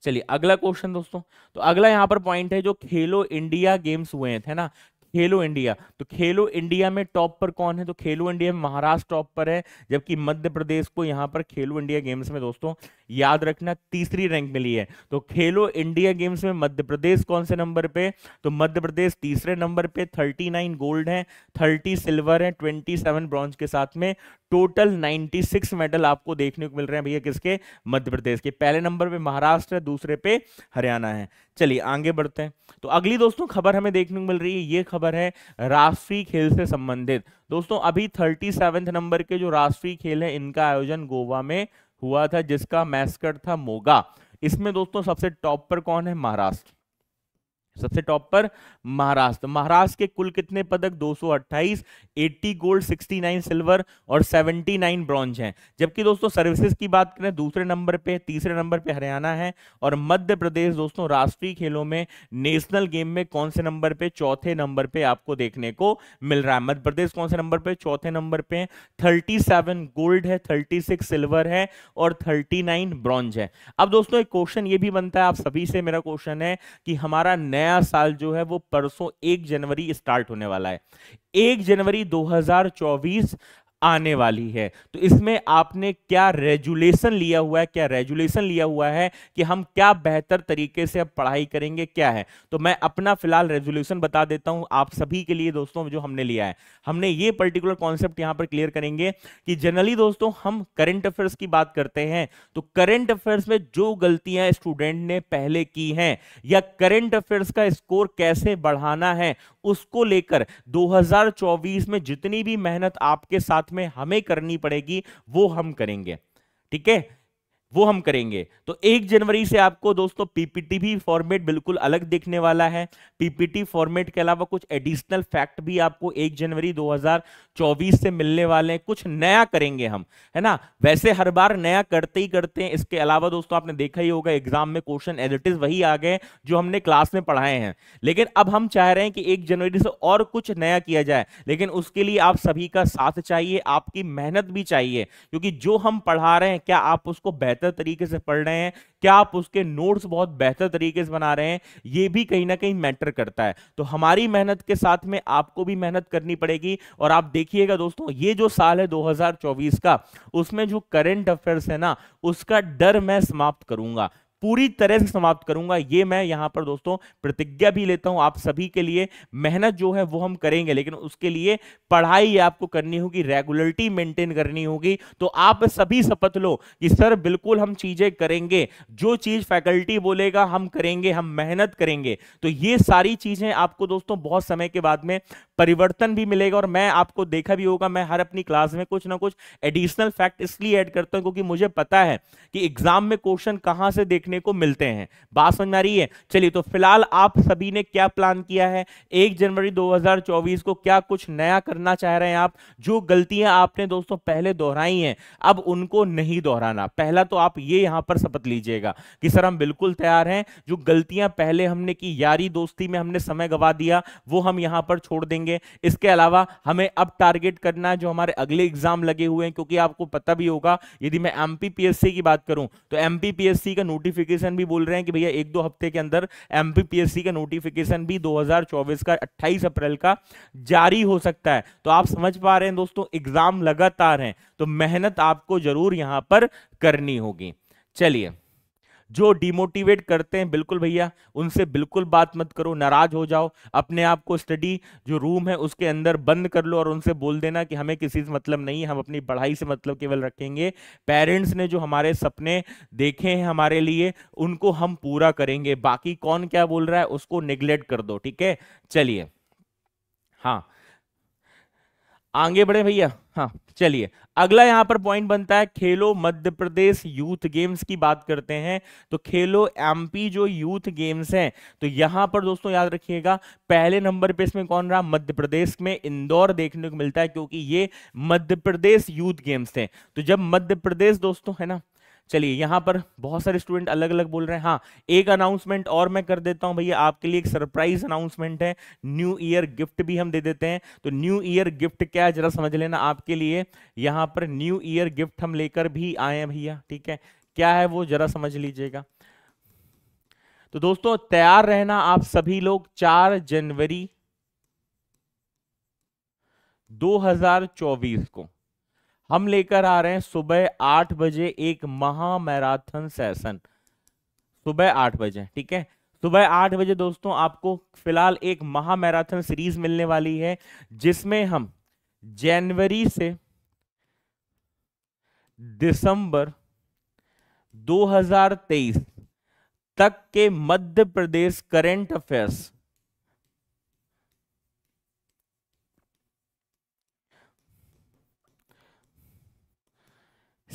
चलिए अगला क्वेश्चन दोस्तों तो अगला यहाँ पर पॉइंट है जो खेलो इंडिया गेम्स हुए हैं ना खेलो इंडिया तो खेलो इंडिया में टॉप पर कौन है तो खेलो इंडिया में महाराष्ट्र टॉप पर है जबकि मध्य प्रदेश को यहां पर खेलो इंडिया गेम्स में दोस्तों याद रखना तीसरी रैंक मिली है तो खेलो इंडिया गेम्स में मध्य प्रदेश कौन से नंबर पे तो मध्य प्रदेश तीसरे नंबर पे 39 गोल्ड है 30 सिल्वर है 27 ब्रॉन्ज के साथ में टोटल 96 मेडल आपको देखने को मिल रहे हैं भैया किसके मध्य प्रदेश के पहले नंबर पे महाराष्ट्र है दूसरे पे हरियाणा है चलिए आगे बढ़ते हैं तो अगली दोस्तों खबर हमें देखने को मिल रही है ये खबर है राष्ट्रीय खेल से संबंधित दोस्तों अभी थर्टी सेवेंथ नंबर के जो राष्ट्रीय खेल है इनका आयोजन गोवा में हुआ था जिसका मैस्कट था मोगा इसमें दोस्तों सबसे टॉप पर कौन है महाराष्ट्र सबसे टॉप पर महाराष्ट्र महाराष्ट्र के कुल कितने पदक 228 80 गोल्ड 69 सिल्वर और 79 नाइन ब्रॉन्ज है जबकि दोस्तों सर्विसेज की बात करें दूसरे नंबर पे तीसरे नंबर पे हरियाणा है और मध्य प्रदेश दोस्तों राष्ट्रीय खेलों में नेशनल गेम में कौन से नंबर पे चौथे नंबर पे आपको देखने को मिल रहा है मध्य प्रदेश कौन से नंबर पे चौथे नंबर पे थर्टी गोल्ड है थर्टी सिल्वर है और थर्टी ब्रॉन्ज है अब दोस्तों एक क्वेश्चन ये भी बनता है आप सभी से मेरा क्वेश्चन है कि हमारा नया साल जो है वो परसों एक जनवरी स्टार्ट होने वाला है एक जनवरी 2024 आने वाली है तो इसमें आपने क्या रेजुलेशन लिया हुआ है क्या रेजुलेशन लिया हुआ है कि हम क्या बेहतर तरीके से अब पढ़ाई करेंगे क्या है तो मैं अपना फिलहाल रेजुलेशन बता देता हूं आप सभी के लिए दोस्तों जो हमने लिया है हमने ये पर्टिकुलर कॉन्सेप्ट यहां पर क्लियर करेंगे कि जनरली दोस्तों हम करंट अफेयर्स की बात करते हैं तो करंट अफेयर्स में जो गलतियां स्टूडेंट ने पहले की हैं या करंट अफेयर्स का स्कोर कैसे बढ़ाना है उसको लेकर 2024 में जितनी भी मेहनत आपके साथ में हमें करनी पड़ेगी वो हम करेंगे ठीक है वो हम करेंगे तो एक जनवरी से आपको दोस्तों पीपीटी भी फॉर्मेट बिल्कुल अलग देखने वाला है पीपीटी फॉर्मेट के अलावा कुछ एडिशनल फैक्ट भी आपको एक जनवरी 2024 से मिलने वाले हैं कुछ नया करेंगे हम है ना वैसे हर बार नया करते ही करते हैं इसके अलावा दोस्तों आपने देखा ही होगा एग्जाम में क्वेश्चन एज इट इज वही आ गए जो हमने क्लास में पढ़ाए हैं लेकिन अब हम चाह रहे हैं कि एक जनवरी से और कुछ नया किया जाए लेकिन उसके लिए आप सभी का साथ चाहिए आपकी मेहनत भी चाहिए क्योंकि जो हम पढ़ा रहे हैं क्या आप उसको बेहतर बेहतर तरीके से पढ़ रहे हैं क्या आप उसके नोट्स बहुत बेहतर तरीके से बना रहे हैं ये भी कहीं ना कहीं मैटर करता है तो हमारी मेहनत के साथ में आपको भी मेहनत करनी पड़ेगी और आप देखिएगा दोस्तों ये जो साल है 2024 का उसमें जो करेंट अफेयर्स है ना उसका डर मैं समाप्त करूंगा पूरी तरह से समाप्त करूंगा ये मैं यहां पर दोस्तों प्रतिज्ञा भी लेता हूं आप सभी के लिए मेहनत जो है वो हम करेंगे लेकिन उसके लिए पढ़ाई आपको करनी होगी रेगुलरिटी मेंटेन करनी होगी तो आप सभी शपथ लो कि सर बिल्कुल हम चीजें करेंगे जो चीज फैकल्टी बोलेगा हम करेंगे हम मेहनत करेंगे तो ये सारी चीजें आपको दोस्तों बहुत समय के बाद में परिवर्तन भी मिलेगा और मैं आपको देखा भी होगा मैं हर अपनी क्लास में कुछ ना कुछ एडिशनल फैक्ट इसलिए ऐड करता हूं क्योंकि मुझे पता है कि एग्जाम में क्वेश्चन कहां से देखने देखने को मिलते हैं बात समझ में आ रही है चलिए तो फिलहाल आप सभी ने क्या प्लान किया है एक जनवरी 2024 को क्या कुछ नया करना चाह रहे हैं आप जो गलतियां आपने दोस्तों पहले दोहराई हैं अब उनको नहीं दोहराना पहला तो आप ये यहां पर शपथ लीजिएगा कि सर हम बिल्कुल तैयार हैं जो गलतियां पहले हमने की यारी दोस्ती में हमने समय गवा दिया वो हम यहां पर छोड़ देंगे इसके अलावा हमें अब टारगेट करना है जो हमारे अगले एग्जाम लगे हुए हैं क्योंकि आपको पता भी होगा यदि मैं एमपीपीएससी की बात करूं तो एमपीपीएससी का नोटिफिकेशन नोटिफिकेशन भी बोल रहे हैं कि भैया एक दो हफ्ते के अंदर एमपीपीएससी का नोटिफिकेशन भी 2024 का 28 अप्रैल का जारी हो सकता है तो आप समझ पा रहे हैं दोस्तों एग्जाम लगातार हैं तो मेहनत आपको जरूर यहां पर करनी होगी चलिए जो डिमोटिवेट करते हैं बिल्कुल भैया उनसे बिल्कुल बात मत करो नाराज हो जाओ अपने आप को स्टडी जो रूम है उसके अंदर बंद कर लो और उनसे बोल देना कि हमें किसी से मतलब नहीं हम अपनी पढ़ाई से मतलब केवल रखेंगे पेरेंट्स ने जो हमारे सपने देखे हैं हमारे लिए उनको हम पूरा करेंगे बाकी कौन क्या बोल रहा है उसको निग्लेक्ट कर दो ठीक है चलिए हाँ आगे बढ़े भैया हाँ चलिए अगला यहाँ पर पॉइंट बनता है खेलो मध्य प्रदेश यूथ गेम्स की बात करते हैं तो खेलो एमपी जो यूथ गेम्स हैं तो यहाँ पर दोस्तों याद रखिएगा पहले नंबर पे इसमें कौन रहा मध्य प्रदेश में इंदौर देखने को मिलता है क्योंकि ये मध्य प्रदेश यूथ गेम्स थे तो जब मध्य प्रदेश दोस्तों है ना चलिए यहाँ पर बहुत सारे स्टूडेंट अलग अलग बोल रहे हैं हाँ एक अनाउंसमेंट और मैं कर देता हूँ भैया आपके लिए एक सरप्राइज अनाउंसमेंट है न्यू ईयर गिफ्ट भी हम दे देते हैं तो न्यू ईयर गिफ्ट क्या है जरा समझ लेना आपके लिए यहाँ पर न्यू ईयर गिफ्ट हम लेकर भी आए हैं भैया ठीक है क्या है वो जरा समझ लीजिएगा तो दोस्तों तैयार रहना आप सभी लोग चार जनवरी 2024 को हम लेकर आ रहे हैं सुबह आठ बजे एक महामैराथन सेशन सुबह आठ बजे ठीक है सुबह आठ बजे दोस्तों आपको फिलहाल एक महामैराथन सीरीज मिलने वाली है जिसमें हम जनवरी से दिसंबर 2023 तक के Madhya Pradesh current affairs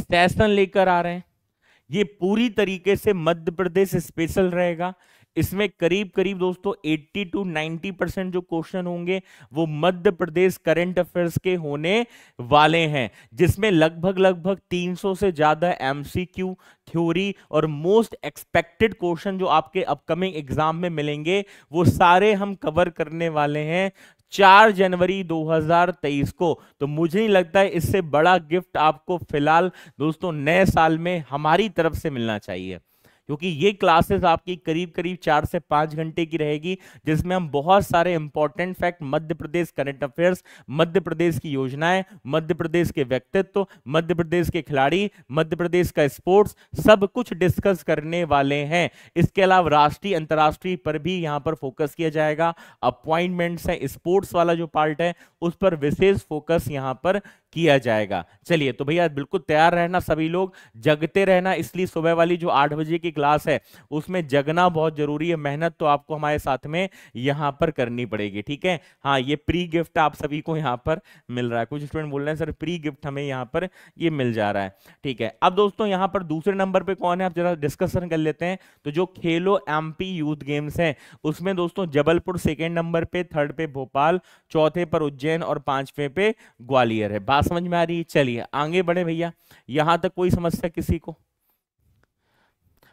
session लेकर आ रहे हैं ये पूरी तरीके से मध्य प्रदेश स्पेशल रहेगा इसमें करीब करीब दोस्तों 80 टू 90 परसेंट जो क्वेश्चन होंगे वो मध्य प्रदेश करंट अफेयर्स के होने वाले हैं जिसमें लगभग लगभग 300 से ज्यादा एमसीक्यू थ्योरी और मोस्ट एक्सपेक्टेड क्वेश्चन जो आपके अपकमिंग एग्जाम में मिलेंगे वो सारे हम कवर करने वाले हैं चार जनवरी 2023 को तो मुझे नहीं लगता है इससे बड़ा गिफ्ट आपको फिलहाल दोस्तों नए साल में हमारी तरफ से मिलना चाहिए क्योंकि ये क्लासेस आपकी करीब करीब चार से पांच घंटे की रहेगी जिसमें हम बहुत सारे important fact Madhya Pradesh current affairs Madhya Pradesh की योजनाएं मध्य प्रदेश के व्यक्तित्व मध्य प्रदेश के खिलाड़ी मध्य प्रदेश का स्पोर्ट्स सब कुछ डिस्कस करने वाले हैं इसके अलावा राष्ट्रीय अंतर्राष्ट्रीय पर भी यहाँ पर फोकस किया जाएगा अपॉइंटमेंट्स है स्पोर्ट्स वाला जो पार्ट है उस पर विशेष फोकस यहाँ पर किया जाएगा चलिए तो भैया बिल्कुल तैयार रहना सभी लोग जगते रहना इसलिए सुबह वाली जो आठ बजे की क्लास है उसमें जगना बहुत जरूरी है मेहनत तो आपको हमारे साथ में यहाँ पर करनी पड़ेगी ठीक है हाँ ये प्री गिफ्ट आप सभी को यहाँ पर मिल रहा है कुछ स्टूडेंट बोल रहे हैं सर प्री गिफ्ट हमें यहाँ पर ये मिल जा रहा है ठीक है अब दोस्तों यहाँ पर दूसरे नंबर पर कौन है आप जरा डिस्कशन कर लेते हैं तो जो खेलो एम यूथ गेम्स है उसमें दोस्तों जबलपुर सेकेंड नंबर पे थर्ड पे भोपाल चौथे पर उज्जैन और पांचवें पे ग्वालियर है बात समझ में आ रही है चलिए आगे बढ़े भैया यहाँ तक कोई समस्या किसी को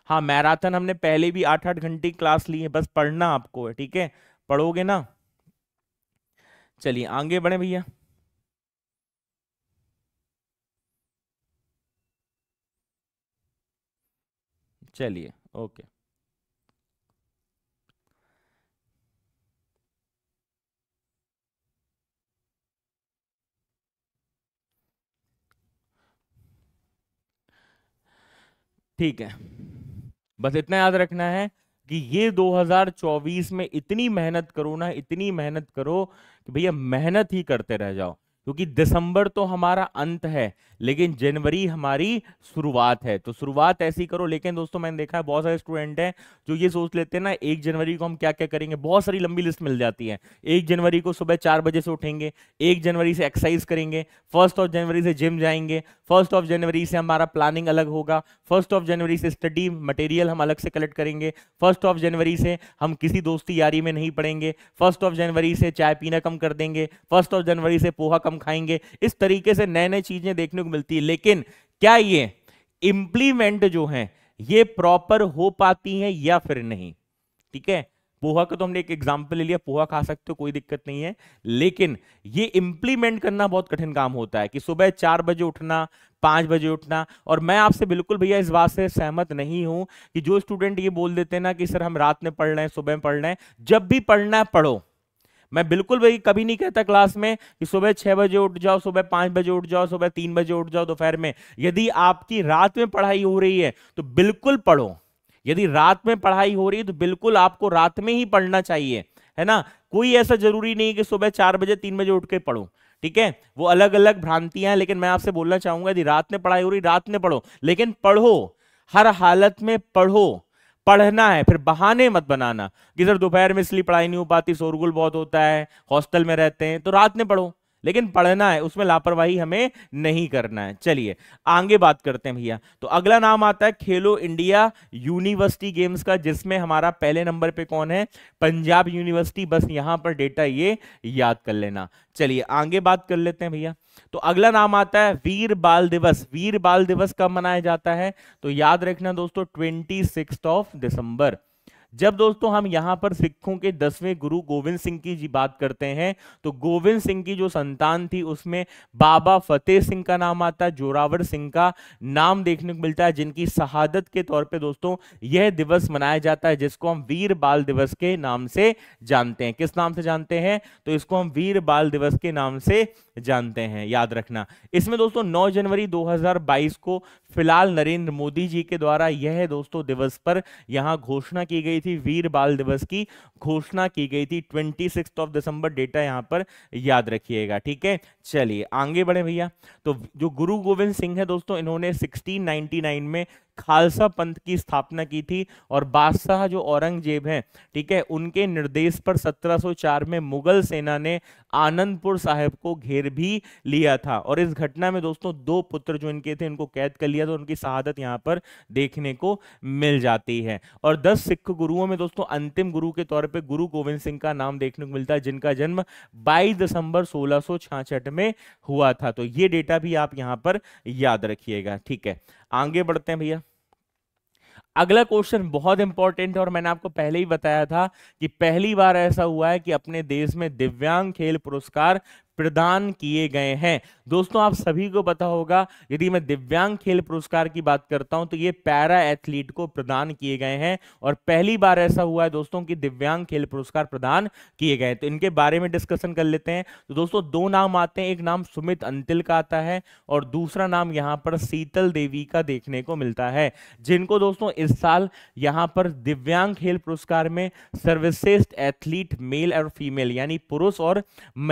हाँ मैराथन हमने पहले भी आठ आठ घंटे क्लास ली है बस पढ़ना आपको है ठीक है पढ़ोगे ना चलिए आगे बढ़े भैया चलिए ओके ठीक है बस इतना याद रखना है कि ये 2024 में इतनी मेहनत करो ना इतनी मेहनत करो कि भैया मेहनत ही करते रह जाओ क्योंकि दिसंबर तो हमारा अंत है लेकिन जनवरी हमारी शुरुआत है तो शुरुआत ऐसी करो लेकिन दोस्तों मैंने देखा है बहुत सारे स्टूडेंट हैं जो ये सोच लेते हैं ना एक जनवरी को हम क्या क्या करेंगे बहुत सारी लंबी लिस्ट मिल जाती है एक जनवरी को सुबह चार बजे से उठेंगे एक जनवरी से एक्सरसाइज करेंगे फर्स्ट ऑफ जनवरी से जिम जाएंगे फर्स्ट ऑफ जनवरी से हमारा प्लानिंग अलग होगा फर्स्ट ऑफ जनवरी से स्टडी मटेरियल हम अलग से कलेक्ट करेंगे फर्स्ट ऑफ जनवरी से हम किसी दोस्ती यारी में नहीं पड़ेंगे फर्स्ट ऑफ जनवरी से चाय पीना कम कर देंगे फर्स्ट ऑफ जनवरी से पोहा कम कम खाएंगे इस तरीके से नए नए चीजें देखने को मिलती है लेकिन क्या ये इंप्लीमेंट जो है ये प्रॉपर हो पाती है या फिर नहीं ठीक है पोहा का तो हमने एक एग्जाम्पल ले लिया पोहा खा सकते हो कोई दिक्कत नहीं है लेकिन ये इंप्लीमेंट करना बहुत कठिन काम होता है कि सुबह चार बजे उठना पांच बजे उठना और मैं आपसे बिल्कुल भैया इस बात से सहमत नहीं हूं कि जो स्टूडेंट ये बोल देते हैं ना कि सर हम रात में पढ़ रहे हैं सुबह में पढ़ रहे हैं जब भी पढ़ना है पढ़ो मैं बिल्कुल भी कभी नहीं कहता क्लास में कि सुबह छह बजे उठ जाओ सुबह पांच बजे उठ जाओ सुबह तीन बजे उठ जाओ दोपहर में यदि आपकी रात में पढ़ाई हो रही है तो बिल्कुल पढ़ो यदि रात में पढ़ाई हो रही है तो बिल्कुल आपको रात में ही पढ़ना चाहिए है ना कोई ऐसा जरूरी नहीं कि सुबह चार बजे तीन बजे उठ के पढ़ो ठीक है वो अलग अलग भ्रांतियां हैं लेकिन मैं आपसे बोलना चाहूंगा यदि रात में पढ़ाई हो रही रात में पढ़ो लेकिन पढ़ो हर हालत में पढ़ो पढ़ना है फिर बहाने मत बनाना कि सर दोपहर में इसलिए पढ़ाई नहीं हो पाती शोरगुल बहुत होता है हॉस्टल में रहते हैं तो रात में पढ़ो लेकिन पढ़ना है उसमें लापरवाही हमें नहीं करना है चलिए आगे बात करते हैं भैया तो अगला नाम आता है खेलो इंडिया यूनिवर्सिटी गेम्स का जिसमें हमारा पहले नंबर पे कौन है पंजाब यूनिवर्सिटी बस यहां पर डेटा ये याद कर लेना चलिए आगे बात कर लेते हैं भैया तो अगला नाम आता है वीर बाल दिवस वीर बाल दिवस कब मनाया जाता है तो याद रखना दोस्तों ट्वेंटी ऑफ दिसंबर जब दोस्तों हम यहाँ पर सिखों के दसवें गुरु गोविंद सिंह की जी बात करते हैं तो गोविंद सिंह की जो संतान थी उसमें बाबा फतेह सिंह का नाम आता है जोरावर सिंह का नाम देखने को मिलता है जिनकी शहादत के तौर पे दोस्तों यह दिवस मनाया जाता है जिसको हम वीर बाल दिवस के नाम से जानते हैं किस नाम से जानते हैं तो इसको हम वीर बाल दिवस के नाम से जानते हैं याद रखना इसमें दोस्तों नौ जनवरी दो को फिलहाल नरेंद्र मोदी जी के द्वारा यह दोस्तों दिवस पर यहां घोषणा की गई थी वीर बाल दिवस की घोषणा की गई थी ट्वेंटी ऑफ दिसंबर डेटा यहाँ पर याद रखिएगा ठीक है चलिए आगे बढ़े भैया तो जो गुरु गोविंद सिंह है दोस्तों इन्होंने 1699 में खालसा पंथ की स्थापना की थी और बादशाह जो औरंगजेब हैं ठीक है उनके निर्देश पर 1704 में मुगल सेना ने आनंदपुर साहिब को घेर भी लिया था और इस घटना में दोस्तों दो पुत्र जो इनके थे इनको कैद कर लिया था उनकी शहादत यहाँ पर देखने को मिल जाती है और दस सिख गुरुओं में दोस्तों अंतिम गुरु के तौर पर गुरु गोविंद सिंह का नाम देखने को मिलता है जिनका जन्म बाईस दिसंबर सोलह में हुआ था तो ये डेटा भी आप यहाँ पर याद रखिएगा ठीक है आगे बढ़ते हैं भैया अगला क्वेश्चन बहुत इंपॉर्टेंट है और मैंने आपको पहले ही बताया था कि पहली बार ऐसा हुआ है कि अपने देश में दिव्यांग खेल पुरस्कार प्रदान किए गए हैं दोस्तों आप सभी को पता होगा यदि मैं दिव्यांग खेल पुरस्कार की बात करता हूं तो ये पैरा एथलीट को प्रदान किए गए हैं और पहली बार ऐसा हुआ है दोस्तों कि दिव्यांग खेल पुरस्कार प्रदान किए गए तो इनके बारे में डिस्कशन कर लेते हैं तो दोस्तों दो नाम आते हैं एक नाम सुमित अंतिल का आता है और दूसरा नाम यहाँ पर शीतल देवी का देखने को मिलता है जिनको दोस्तों इस साल यहाँ पर दिव्यांग खेल पुरस्कार में सर्वश्रेष्ठ एथलीट मेल और फीमेल यानी पुरुष और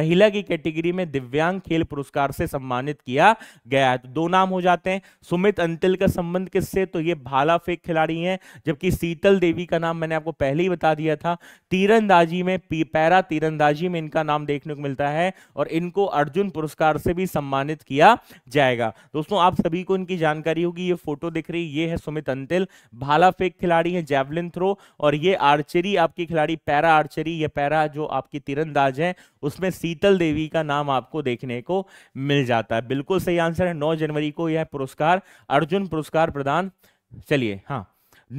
महिला की कैटेगरी में दिव्यांग खेल पुरस्कार से से सम्मानित किया गया है तो दो नाम हो जाते हैं सुमित अंतिल का संबंध किससे तो ये भाला फेंक खिलाड़ी हैं जबकि शीतल देवी का नाम मैंने आपको पहले ही बता दिया था तीरंदाजी में पैरा तीरंदाजी में इनका नाम देखने को मिलता है और इनको अर्जुन पुरस्कार से भी सम्मानित किया जाएगा दोस्तों आप सभी को इनकी जानकारी होगी ये फोटो दिख रही ये है सुमित अंतिल भाला फेंक खिलाड़ी है जैवलिन थ्रो और ये आर्चरी आपकी खिलाड़ी पैरा आर्चरी या पैरा जो आपकी तीरंदाज है उसमें शीतल देवी का नाम आपको देखने को मिल मिल जाता है बिल्कुल सही आंसर है 9 जनवरी को यह पुरस्कार अर्जुन पुरस्कार प्रदान चलिए हाँ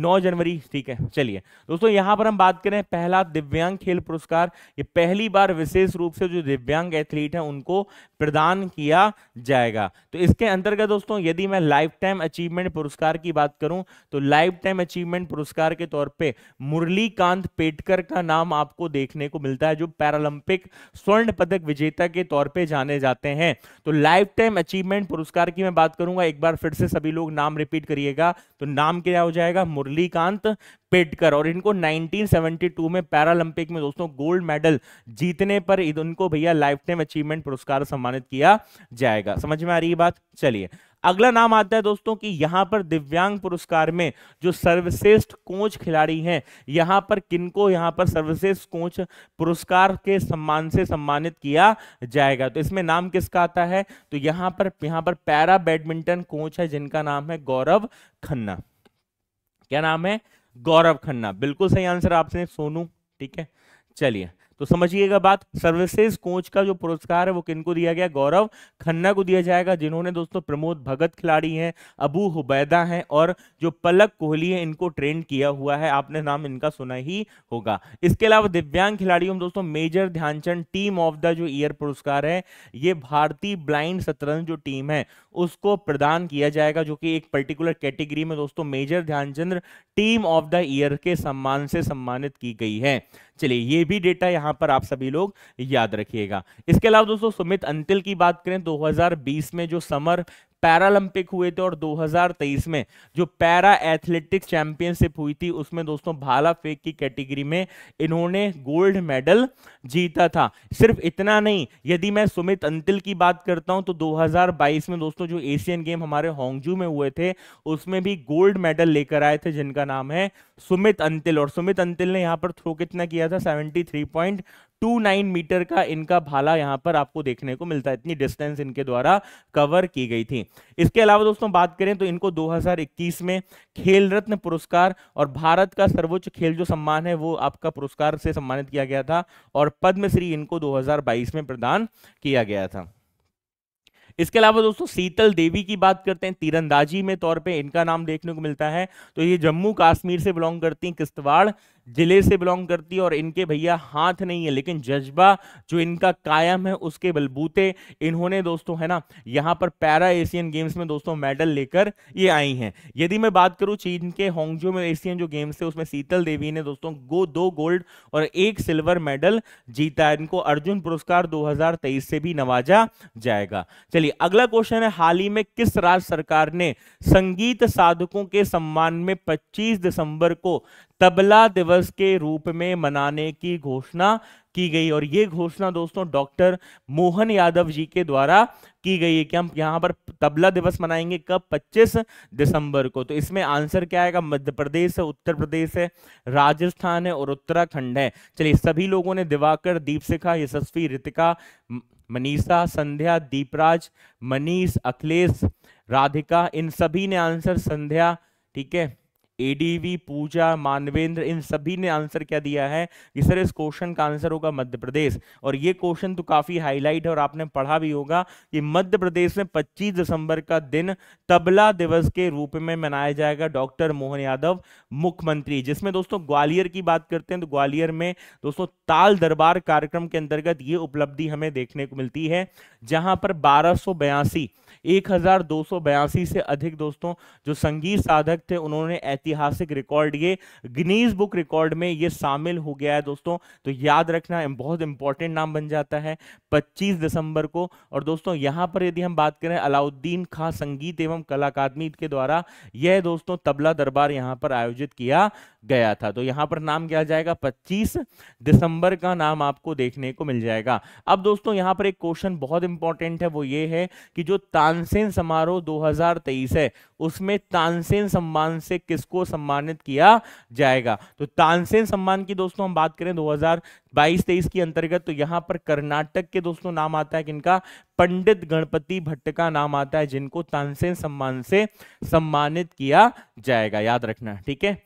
9 जनवरी ठीक है चलिए दोस्तों यहां पर हम बात करें पहला दिव्यांग खेल पुरस्कार ये पहली बार विशेष रूप से जो दिव्यांग एथलीट है उनको प्रदान किया जाएगा तो इसके अंतर्गत दोस्तों यदि मैं लाइफ टाइम अचीवमेंट पुरस्कार की बात करूं तो लाइफ टाइम अचीवमेंट पुरस्कार के तौर पर मुरलीकांत पेटकर का नाम आपको देखने को मिलता है जो पैरालंपिक स्वर्ण पदक विजेता के तौर पर जाने जाते हैं तो लाइफ टाइम अचीवमेंट पुरस्कार की मैं बात करूंगा एक बार फिर से सभी लोग नाम रिपीट करिएगा तो नाम क्या हो जाएगा मुरलीकांत पेटकर और इनको 1972 में पैरालंपिक में दोस्तों गोल्ड मेडल जीतने पर इनको भैया लाइफ टाइम अचीवमेंट पुरस्कार सम्मानित किया जाएगा समझ में आ रही है बात चलिए अगला नाम आता है दोस्तों कि यहां पर दिव्यांग पुरस्कार में जो सर्वश्रेष्ठ कोच खिलाड़ी हैं यहां पर किनको यहां पर सर्वश्रेष्ठ कोच पुरस्कार के सम्मान से सम्मानित किया जाएगा तो इसमें नाम किसका आता है तो यहां पर यहां पर पैरा बैडमिंटन कोच है जिनका नाम है गौरव खन्ना क्या नाम है गौरव खन्ना बिल्कुल सही आंसर आपसे सोनू ठीक है चलिए तो समझिएगा बात सर्विसेज कोच का जो पुरस्कार है वो किनको दिया गया गौरव खन्ना को दिया जाएगा जिन्होंने दोस्तों प्रमोद भगत खिलाड़ी हैं अबू हुबैदा हैं और जो पलक कोहली है इनको ट्रेन किया हुआ है आपने नाम इनका सुना ही होगा इसके अलावा दिव्यांग खिलाड़ियों दोस्तों major Dhyan Chand team of the जो ईयर पुरस्कार है ये भारतीय ब्लाइंड शतरंज जो टीम है उसको प्रदान किया जाएगा जो कि एक पर्टिकुलर कैटेगरी में दोस्तों major Dhyan Chand team of the year के सम्मान से सम्मानित की गई है चलिए ये भी डेटा यहां पर आप सभी लोग याद रखिएगा इसके अलावा दोस्तों सुमित अंतिल की बात करें 2020 में जो समर पैरालंपिक हुए थे और 2023 में जो पैरा एथलेटिक्स चैंपियनशिप हुई थी उसमें दोस्तों भाला फेंक की कैटेगरी में इन्होंने गोल्ड मेडल जीता था सिर्फ इतना नहीं यदि मैं सुमित अंतिल की बात करता हूं तो 2022 में दोस्तों जो एशियन गेम हमारे होंगजू में हुए थे उसमें भी गोल्ड मेडल लेकर आए थे जिनका नाम है सुमित अंतिल और सुमित अंतिल ने यहां पर थ्रो कितना किया था सेवेंटी टू नाइन मीटर का इनका भाला यहां पर आपको देखने को मिलता है इतनी डिस्टेंस इनके द्वारा कवर की गई थी इसके अलावा दोस्तों बात करें तो इनको 2021 में खेल रत्न पुरस्कार और भारत का सर्वोच्च खेल जो सम्मान है वो आपका पुरस्कार से सम्मानित किया गया था और पद्मश्री इनको दो में प्रदान किया गया था इसके अलावा दोस्तों शीतल देवी की बात करते हैं तीरंदाजी में तौर पे इनका नाम देखने को मिलता है तो ये जम्मू कश्मीर से बिलोंग करती हैं किस्तवाड़ जिले से बिलोंग करती है और इनके भैया हाथ नहीं है लेकिन जज्बा जो इनका कायम है उसके बलबूते इन्होंने दोस्तों है ना यहाँ पर पैरा एशियन गेम्स में दोस्तों मेडल लेकर ये आई हैं यदि मैं बात करूँ चीन के होंगजो में एशियन जो गेम्स थे उसमें शीतल देवी ने दोस्तों गो दो गोल्ड और एक सिल्वर मेडल जीता है इनको अर्जुन पुरस्कार दो से भी नवाजा जाएगा चलिए अगला क्वेश्चन है हाल ही में किस राज्य सरकार ने संगीत साधकों के सम्मान में पच्चीस दिसंबर को तबला दिवस के रूप में मनाने की घोषणा की गई और ये घोषणा दोस्तों डॉक्टर मोहन यादव जी के द्वारा की गई है कि हम यहाँ पर तबला दिवस मनाएंगे कब 25 दिसंबर को तो इसमें आंसर क्या आएगा मध्य प्रदेश है उत्तर प्रदेश है राजस्थान है और उत्तराखंड है चलिए सभी लोगों ने दिवाकर दीपशिखा यशस्वी रितिका मनीषा संध्या दीपराज मनीष अखिलेश राधिका इन सभी ने आंसर संध्या ठीक है एडीवी पूजा मानवेंद्र इन सभी ने आंसर क्या दिया है कि सर इस क्वेश्चन का आंसर होगा मध्य प्रदेश और ये क्वेश्चन तो काफी हाईलाइट है और आपने पढ़ा भी होगा कि मध्य प्रदेश में 25 दिसंबर का दिन तबला दिवस के रूप में मनाया जाएगा डॉक्टर मोहन यादव मुख्यमंत्री जिसमें दोस्तों ग्वालियर की बात करते हैं तो ग्वालियर में दोस्तों ताल दरबार कार्यक्रम के अंतर्गत ये उपलब्धि हमें देखने को मिलती है जहां पर बारह सौ बयासी से अधिक दोस्तों जो संगीत साधक थे उन्होंने ऐतिहासिक रिकॉर्ड ये गिनीज बुक रिकॉर्ड में ये शामिल हो गया है दोस्तों तो याद रखना बहुत इंपॉर्टेंट नाम बन जाता है 25 दिसंबर को और दोस्तों यहां पर यदि हम बात करें अलाउद्दीन खां संगीत एवं कला अकादमी के द्वारा यह दोस्तों तबला दरबार यहां पर आयोजित किया गया था तो यहां पर नाम क्या जाएगा 25 दिसंबर का नाम आपको देखने को मिल जाएगा अब दोस्तों यहां पर एक क्वेश्चन बहुत इंपॉर्टेंट है वो ये है कि जो तानसेन समारोह 2023 है उसमें तानसेन सम्मान से किसको सम्मानित किया जाएगा तो तानसेन सम्मान की दोस्तों हम बात करें 2022 तेईस के अंतर्गत तो यहाँ पर कर्नाटक के दोस्तों नाम आता है किनका पंडित गणपति भट्ट का नाम आता है जिनको तानसेन सम्मान से सम्मानित किया जाएगा याद रखना ठीक है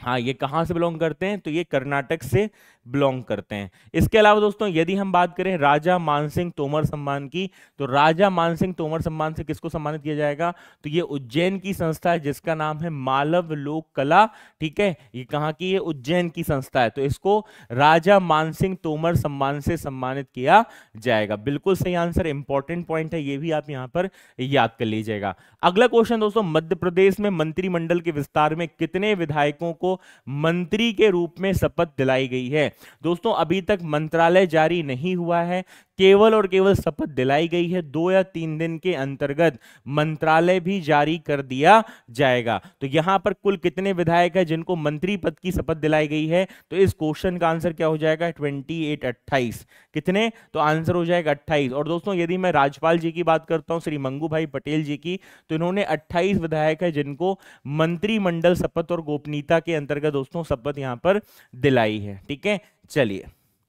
हाँ ये कहाँ से बिलोंग करते हैं तो ये कर्नाटक से बिलोंग करते हैं इसके अलावा दोस्तों यदि हम बात करें राजा मानसिंह तोमर सम्मान की तो राजा मानसिंह तोमर सम्मान से किसको सम्मानित किया जाएगा तो ये उज्जैन की संस्था है जिसका नाम है मालव लोक कला ठीक है ये कहाँ की ये उज्जैन की संस्था है तो इसको राजा मानसिंह तोमर सम्मान से सम्मानित किया जाएगा बिल्कुल सही आंसर इंपॉर्टेंट पॉइंट है ये भी आप यहाँ पर याद कर लीजिएगा अगला क्वेश्चन दोस्तों मध्य प्रदेश में मंत्रिमंडल के विस्तार में कितने विधायकों को मंत्री के रूप में शपथ दिलाई गई है दोस्तों अभी तक मंत्रालय जारी नहीं हुआ है केवल और केवल शपथ दिलाई गई है दो या तीन दिन के अंतर्गत मंत्रालय भी जारी कर दिया जाएगा तो यहां पर कुल कितने विधायक है जिनको मंत्री पद की शपथ दिलाई गई है तो इस क्वेश्चन का आंसर क्या हो जाएगा ट्वेंटी एट अट्ठाईस कितने तो आंसर हो जाएगा अट्ठाईस और दोस्तों यदि मैं राज्यपाल जी की बात करता हूं श्री मंगू भाई पटेल जी की तो इन्होंने अट्ठाईस विधायक है जिनको मंत्रिमंडल शपथ और गोपनीयता के अंतर्गत दोस्तों शपथ यहां पर दिलाई है ठीक है चलिए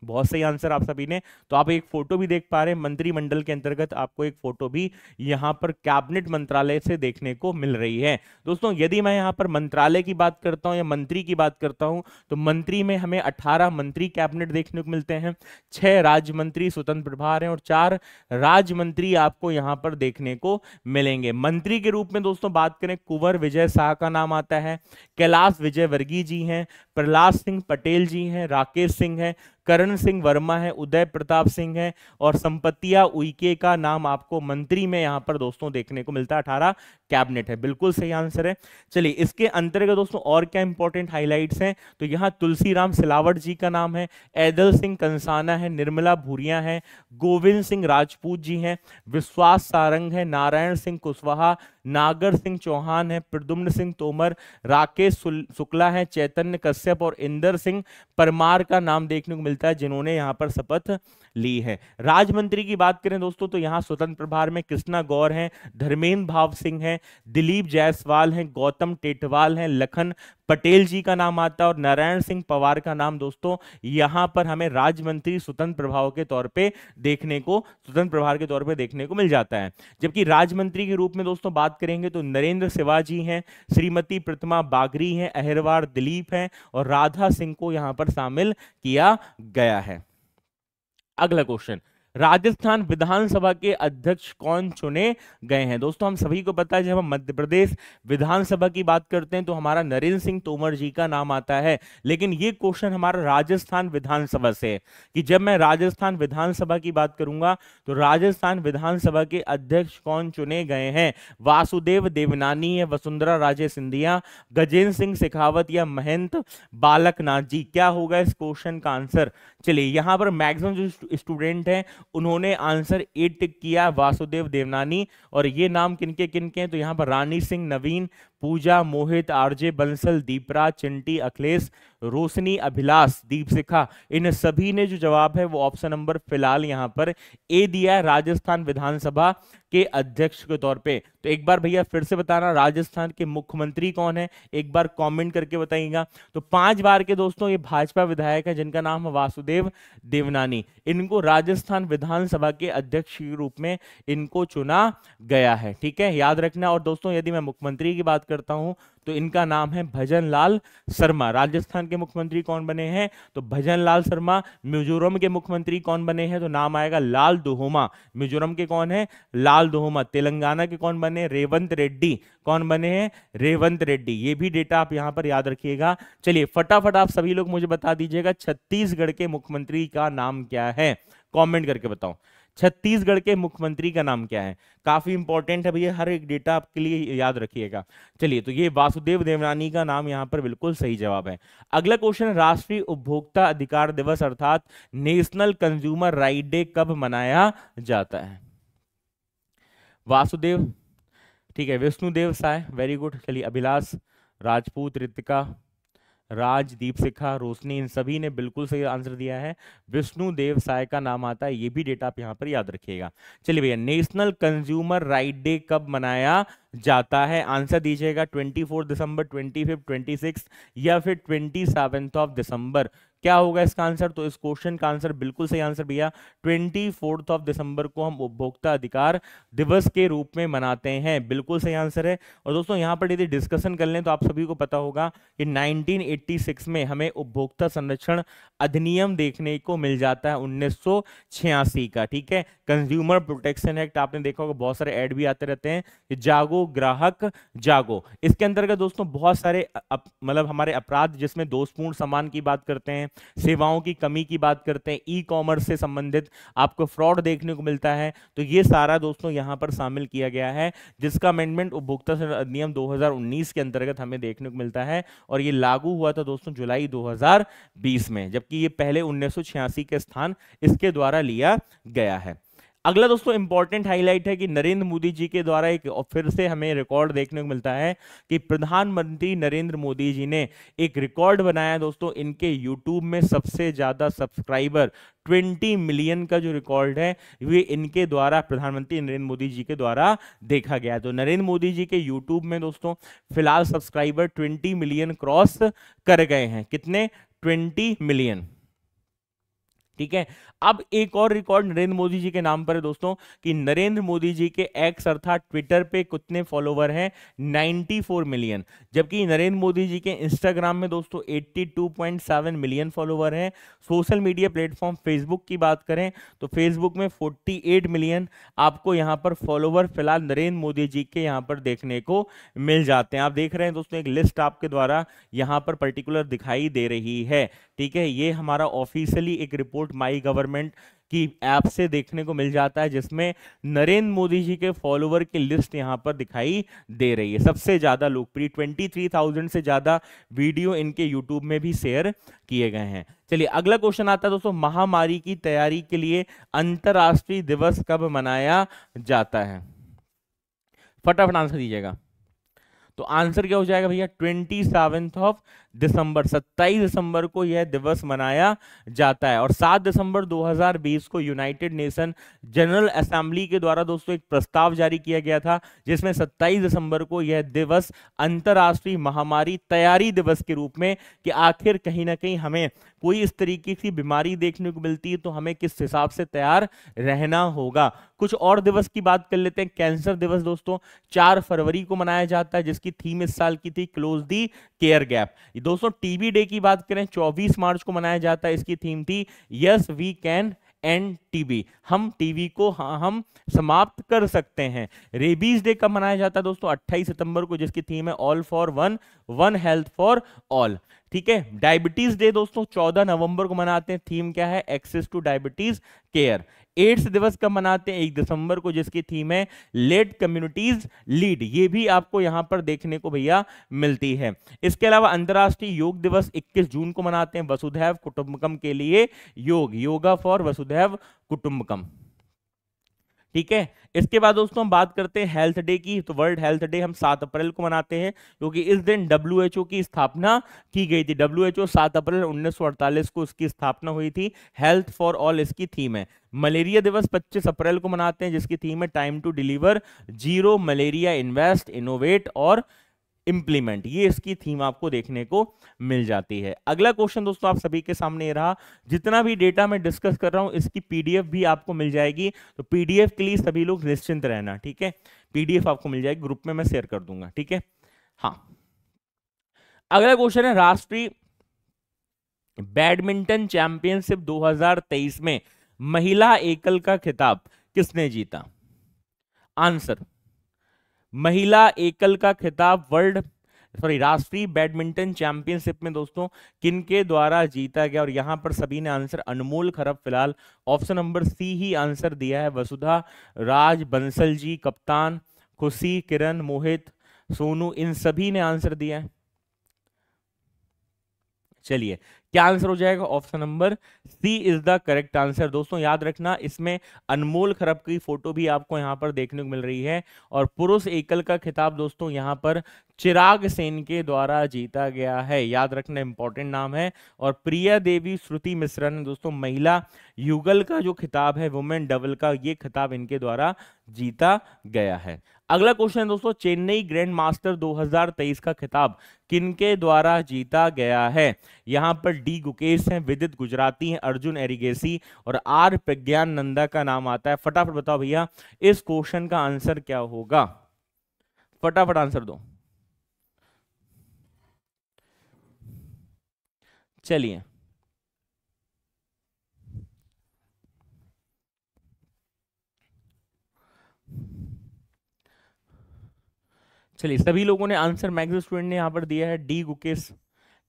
बहुत सही आंसर आप सभी ने तो आप एक फोटो भी देख पा रहे हैं मंत्रिमंडल के अंतर्गत आपको एक फोटो भी यहां पर कैबिनेट मंत्रालय से देखने को मिल रही है दोस्तों यदि मैं यहां पर मंत्रालय की बात करता हूं या मंत्री की बात करता हूं तो मंत्री में हमें 18 मंत्री कैबिनेट देखने को मिलते हैं छह राज्य मंत्री स्वतंत्र प्रभार हैं और चार राज्य मंत्री आपको यहाँ पर देखने को मिलेंगे मंत्री के रूप में दोस्तों बात करें कुंवर विजय शाह का नाम आता है कैलाश विजय वर्गीय जी हैं प्रहलाद सिंह पटेल जी हैं राकेश सिंह हैं करण सिंह वर्मा है उदय प्रताप सिंह है और संपत्तिया उइके का नाम आपको मंत्री में यहाँ पर दोस्तों देखने को मिलता है अठारह कैबिनेट है बिल्कुल सही आंसर है चलिए इसके अंतर्गत दोस्तों और क्या इंपॉर्टेंट हाईलाइट्स हैं तो यहाँ तुलसीराम सिलावट जी का नाम है ऐदल सिंह कंसाना है निर्मला भूरिया है गोविंद सिंह राजपूत जी हैं विश्वास सारंग है नारायण सिंह कुशवाहा नागर सिंह चौहान है प्रदुम्न सिंह तोमर राकेश शुक्ला है चैतन्य कश्य कश्यप और इंदर सिंह परमार का नाम देखने को मिलता है जिन्होंने यहाँ पर शपथ ली है राजमंत्री की बात करें दोस्तों तो यहाँ स्वतंत्र प्रभार में कृष्णा गौर हैं धर्मेंद्र भाव सिंह हैं दिलीप जायसवाल हैं गौतम टेटवाल हैं लखन पटेल जी का नाम आता है और नारायण सिंह पवार का नाम दोस्तों यहाँ पर हमें मंत्री स्वतंत्र प्रभाव के तौर पे देखने को स्वतंत्र प्रभार के तौर पे देखने को मिल जाता है जबकि राजमंत्री के रूप में दोस्तों बात करेंगे तो नरेंद्र शिवाजी हैं श्रीमती प्रतिमा बागरी हैं अहिरवार दिलीप हैं और राधा सिंह को यहाँ पर शामिल किया गया है अगला क्वेश्चन राजस्थान विधानसभा के अध्यक्ष कौन चुने गए हैं दोस्तों हम सभी को पता है जब हम मध्य प्रदेश विधानसभा की बात करते हैं तो हमारा नरेंद्र सिंह तोमर जी का नाम आता है लेकिन ये क्वेश्चन हमारा राजस्थान विधानसभा से कि जब मैं राजस्थान विधानसभा की बात करूंगा तो राजस्थान विधानसभा के अध्यक्ष कौन चुने गए हैं वासुदेव देवनानी है वसुंधरा राजे सिंधिया गजेंद्र सिंह शेखावत या महंत बालकनाथ जी क्या होगा इस क्वेश्चन का आंसर चलिए यहाँ पर मैक्सिमम जो स्टूडेंट हैं उन्होंने आंसर टिक किया वासुदेव देवनानी और ये नाम किनके किनके हैं तो यहाँ पर रानी सिंह नवीन पूजा मोहित आरजे बंसल दीपरा चिंटी अखिलेश रोशनी अभिलाष दीप सिखा इन सभी ने जो जवाब है वो ऑप्शन नंबर फिलहाल यहाँ पर ए दिया है राजस्थान विधानसभा के अध्यक्ष के तौर पे तो एक बार भैया फिर से बताना राजस्थान के मुख्यमंत्री कौन है एक बार कमेंट करके बताइएगा तो पांच बार के दोस्तों ये भाजपा विधायक है जिनका नाम है वासुदेव देवनानी इनको राजस्थान विधानसभा के अध्यक्ष के रूप में इनको चुना गया है ठीक है याद रखना और दोस्तों यदि मैं मुख्यमंत्री की बात करता हूं तो इनका नाम है भजन लाल शर्मा राजस्थान के मुख्यमंत्री कौन बने हैं तो भजन लाल शर्मा मिजोरम के मुख्यमंत्री कौन बने हैं तो नाम आएगा लाल दोहोमा मिजोरम के कौन है लाल दोहोमा तेलंगाना के कौन बने रेवंत रेड्डी कौन बने हैं रेवंत रेड्डी ये भी डेटा आप यहां पर याद रखिएगा चलिए फटाफट आप सभी लोग मुझे बता दीजिएगा छत्तीसगढ़ के मुख्यमंत्री का नाम क्या है कॉमेंट करके बताओ छत्तीसगढ़ के मुख्यमंत्री का नाम क्या है काफी इंपॉर्टेंट है भैया हर एक डेटा आपके लिए याद रखिएगा चलिए तो ये वासुदेव देवनानी का नाम यहाँ पर बिल्कुल सही जवाब है अगला क्वेश्चन राष्ट्रीय उपभोक्ता अधिकार दिवस अर्थात नेशनल कंज्यूमर राइट डे कब मनाया जाता है वासुदेव ठीक है विष्णुदेव साय वेरी गुड चलिए अभिलाष राजपूत रितिका राज दीप सिखा रोशनी इन सभी ने बिल्कुल सही आंसर दिया है विष्णु देव साय का नाम आता है ये भी डेटा आप यहाँ पर याद रखिएगा चलिए भैया नेशनल कंज्यूमर राइट डे कब मनाया जाता है आंसर दीजिएगा 24 दिसंबर 25, 26 या फिर 27 ऑफ दिसंबर क्या होगा इसका आंसर तो इस क्वेश्चन का आंसर बिल्कुल सही आंसर भैया ट्वेंटी फोर्थ ऑफ दिसंबर को हम उपभोक्ता अधिकार दिवस के रूप में मनाते हैं बिल्कुल सही आंसर है और दोस्तों यहाँ पर यदि डिस्कशन कर लें तो आप सभी को पता होगा कि 1986 में हमें उपभोक्ता संरक्षण अधिनियम देखने को मिल जाता है उन्नीस का ठीक है कंज्यूमर प्रोटेक्शन एक्ट आपने देखा होगा बहुत सारे एड भी आते रहते हैं कि जागो ग्राहक जागो इसके अंतर्गत दोस्तों बहुत सारे मतलब हमारे अपराध जिसमें दोषपूर्ण सामान की बात करते हैं हैं सेवाओं की कमी की बात करते हैं ई कॉमर्स से संबंधित आपको फ्रॉड देखने को मिलता है तो ये सारा दोस्तों यहाँ पर शामिल किया गया है जिसका अमेंडमेंट उपभोक्ता अधिनियम 2019 के अंतर्गत हमें देखने को मिलता है और ये लागू हुआ था दोस्तों जुलाई दो में जबकि ये पहले उन्नीस के स्थान इसके द्वारा लिया गया है अगला दोस्तों इंपॉर्टेंट हाईलाइट है कि नरेंद्र मोदी जी के द्वारा एक फिर से हमें रिकॉर्ड देखने को मिलता है कि प्रधानमंत्री नरेंद्र मोदी जी ने एक रिकॉर्ड बनाया दोस्तों इनके यूट्यूब में सबसे ज्यादा सब्सक्राइबर 20 मिलियन का जो रिकॉर्ड है ये इनके द्वारा प्रधानमंत्री नरेंद्र मोदी जी के द्वारा देखा गया तो नरेंद्र मोदी जी के यूट्यूब में दोस्तों फिलहाल सब्सक्राइबर ट्वेंटी मिलियन क्रॉस कर गए हैं कितने ट्वेंटी मिलियन ठीक है अब एक और रिकॉर्ड नरेंद्र मोदी जी के नाम पर है दोस्तों कि नरेंद्र मोदी जी के एक्स अर्थात ट्विटर पे कितने फॉलोवर हैं 94 मिलियन जबकि नरेंद्र मोदी जी के इंस्टाग्राम में दोस्तों 82.7 मिलियन फॉलोवर हैं सोशल मीडिया प्लेटफॉर्म फेसबुक की बात करें तो फेसबुक में 48 मिलियन आपको यहां पर फॉलोवर फिलहाल नरेंद्र मोदी जी के यहां पर देखने को मिल जाते हैं आप देख रहे हैं दोस्तों एक लिस्ट आपके द्वारा यहां पर पर्टिकुलर दिखाई दे रही है ठीक है ये हमारा ऑफिशियली एक रिपोर्ट डाउनलोड माई गवर्नमेंट की ऐप से देखने को मिल जाता है जिसमें नरेंद्र मोदी जी के फॉलोवर की लिस्ट यहाँ पर दिखाई दे रही है सबसे ज़्यादा लोकप्रिय 23,000 से ज़्यादा वीडियो इनके यूट्यूब में भी शेयर किए गए हैं चलिए अगला क्वेश्चन आता है दोस्तों महामारी की तैयारी के लिए अंतर्राष्ट्रीय दिवस कब मनाया जाता है फटाफट आंसर दीजिएगा तो आंसर क्या हो जाएगा भैया ट्वेंटी सेवेंथ ऑफ दिसंबर 27 दिसंबर को यह दिवस मनाया जाता है और 7 दिसंबर 2020 को यूनाइटेड नेशन जनरल असेंबली के द्वारा दोस्तों एक प्रस्ताव जारी किया गया था जिसमें 27 दिसंबर को यह दिवस अंतर्राष्ट्रीय महामारी तैयारी दिवस के रूप में कि आखिर कहीं ना कहीं हमें कोई इस तरीके की बीमारी देखने को मिलती है तो हमें किस हिसाब से तैयार रहना होगा कुछ और दिवस की बात कर लेते हैं कैंसर दिवस दोस्तों चार फरवरी को मनाया जाता है जिसकी थीम इस साल की थी क्लोज दी केयर गैप दोस्तों टीबी डे की बात करें 24 मार्च को मनाया जाता है इसकी थीम थी yes we can end TB हम टीवी को हाँ हम समाप्त कर सकते हैं रेबीज डे कब मनाया जाता है दोस्तों 28 सितंबर को जिसकी थीम है all for one one health for all ठीक है डायबिटीज डे दोस्तों 14 नवंबर को मनाते हैं थीम क्या है access to diabetes care AIDS दिवस कब मनाते हैं एक दिसंबर को जिसकी थीम है लेट कम्युनिटीज लीड ये भी आपको यहां पर देखने को भैया मिलती है इसके अलावा अंतर्राष्ट्रीय योग दिवस 21 जून को मनाते हैं वसुधैव कुटुंबकम के लिए योग योगा फॉर वसुधैव कुटुंबकम ठीक है इसके बाद दोस्तों हम बात करते हैं हेल्थ डे की तो वर्ल्ड हेल्थ डे हम 7 अप्रैल को मनाते हैं क्योंकि इस दिन डब्ल्यू की स्थापना की गई थी डब्ल्यू 7 अप्रैल उन्नीस को इसकी स्थापना हुई थी हेल्थ फॉर ऑल इसकी थीम है मलेरिया दिवस 25 अप्रैल को मनाते हैं जिसकी थीम है time to deliver zero malaria invest innovate और इंप्लीमेंट ये इसकी थीम आपको देखने को मिल जाती है अगला क्वेश्चन दोस्तों आप सभी के सामने रहा जितना भी डेटा मैं डिस्कस कर रहा हूं इसकी पीडीएफ भी आपको मिल जाएगी तो पीडीएफ के लिए सभी लोग निश्चिंत रहना ठीक है पीडीएफ आपको मिल जाएगी ग्रुप में मैं शेयर कर दूंगा ठीक है हाँ अगला क्वेश्चन है राष्ट्रीय बैडमिंटन चैंपियनशिप 2023 में महिला एकल का खिताब किसने जीता आंसर महिला एकल का खिताब वर्ल्ड सॉरी राष्ट्रीय बैडमिंटन चैंपियनशिप में दोस्तों किनके द्वारा जीता गया और यहां पर सभी ने आंसर अनमोल खरब फिलहाल ऑप्शन नंबर सी ही आंसर दिया है वसुधा राज बंसल जी कप्तान खुशी किरण मोहित सोनू इन सभी ने आंसर दिया है चलिए क्या आंसर हो जाएगा option number C is the correct answer दोस्तों याद रखना इसमें अनमोल खरब की फोटो भी आपको यहां पर देखने को मिल रही है और पुरुष एकल का खिताब दोस्तों यहां पर चिराग सेन के द्वारा जीता गया है याद रखना इंपॉर्टेंट नाम है और प्रिया देवी श्रुति मिश्रा ने दोस्तों महिला युगल का जो खिताब है वुमेन डबल का ये खिताब इनके द्वारा जीता गया है अगला क्वेश्चन है दोस्तों चेन्नई ग्रैंड मास्टर 2023 का खिताब किनके द्वारा जीता गया है यहां पर डी गुकेश हैं विदित गुजराती हैं अर्जुन एरिगेसी और आर प्रज्ञान नंदा का नाम आता है फटाफट बताओ भैया इस क्वेश्चन का आंसर क्या होगा फटाफट आंसर दो चलिए चलिए सभी लोगों ने आंसर मैक्सिम स्टूडेंट ने यहां पर दिया है डी गुकेश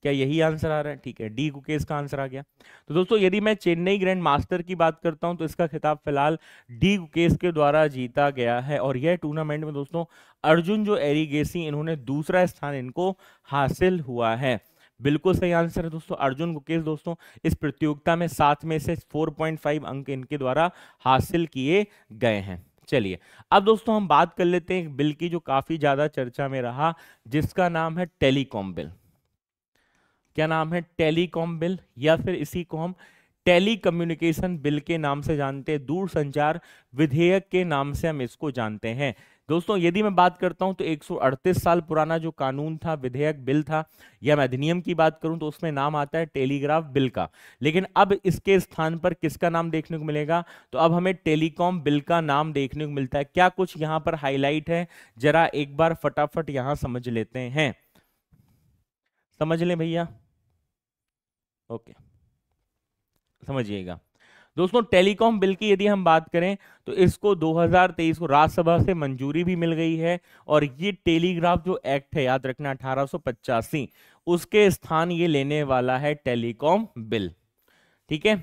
क्या यही आंसर आ रहा है ठीक है डी कुकेस का आंसर आ गया तो दोस्तों यदि मैं चेन्नई ग्रैंड मास्टर की बात करता हूं तो इसका खिताब फिलहाल डी कुकेस के द्वारा जीता गया है और यह टूर्नामेंट में दोस्तों अर्जुन जो एरीगेसी इन्होंने दूसरा स्थान इनको हासिल हुआ है बिल्कुल सही आंसर है दोस्तों अर्जुन गुकेश दोस्तों इस प्रतियोगिता में सात में से 4.5 अंक इनके द्वारा हासिल किए गए हैं चलिए अब दोस्तों हम बात कर लेते हैं एक बिल की जो काफ़ी ज़्यादा चर्चा में रहा जिसका नाम है टेलीकॉम बिल क्या नाम है टेलीकॉम बिल या फिर इसी को हम टेली कम्युनिकेशन बिल के नाम से जानते हैं दूर संचार विधेयक के नाम से हम इसको जानते हैं दोस्तों यदि मैं बात करता हूं तो 138 साल पुराना जो कानून था विधेयक बिल था या मैं अधिनियम की बात करूं तो उसमें नाम आता है टेलीग्राफ बिल का लेकिन अब इसके स्थान पर किसका नाम देखने को मिलेगा तो अब हमें टेलीकॉम बिल का नाम देखने को मिलता है क्या कुछ यहां पर हाईलाइट है जरा एक बार फटाफट यहां समझ लेते हैं समझ लें भैया ओके समझिएगा दोस्तों टेलीकॉम बिल की यदि हम बात करें तो इसको 2023 को राज्यसभा से मंजूरी भी मिल गई है और ये टेलीग्राफ जो एक्ट है याद रखना अठारह उसके स्थान ये लेने वाला है टेलीकॉम बिल ठीक है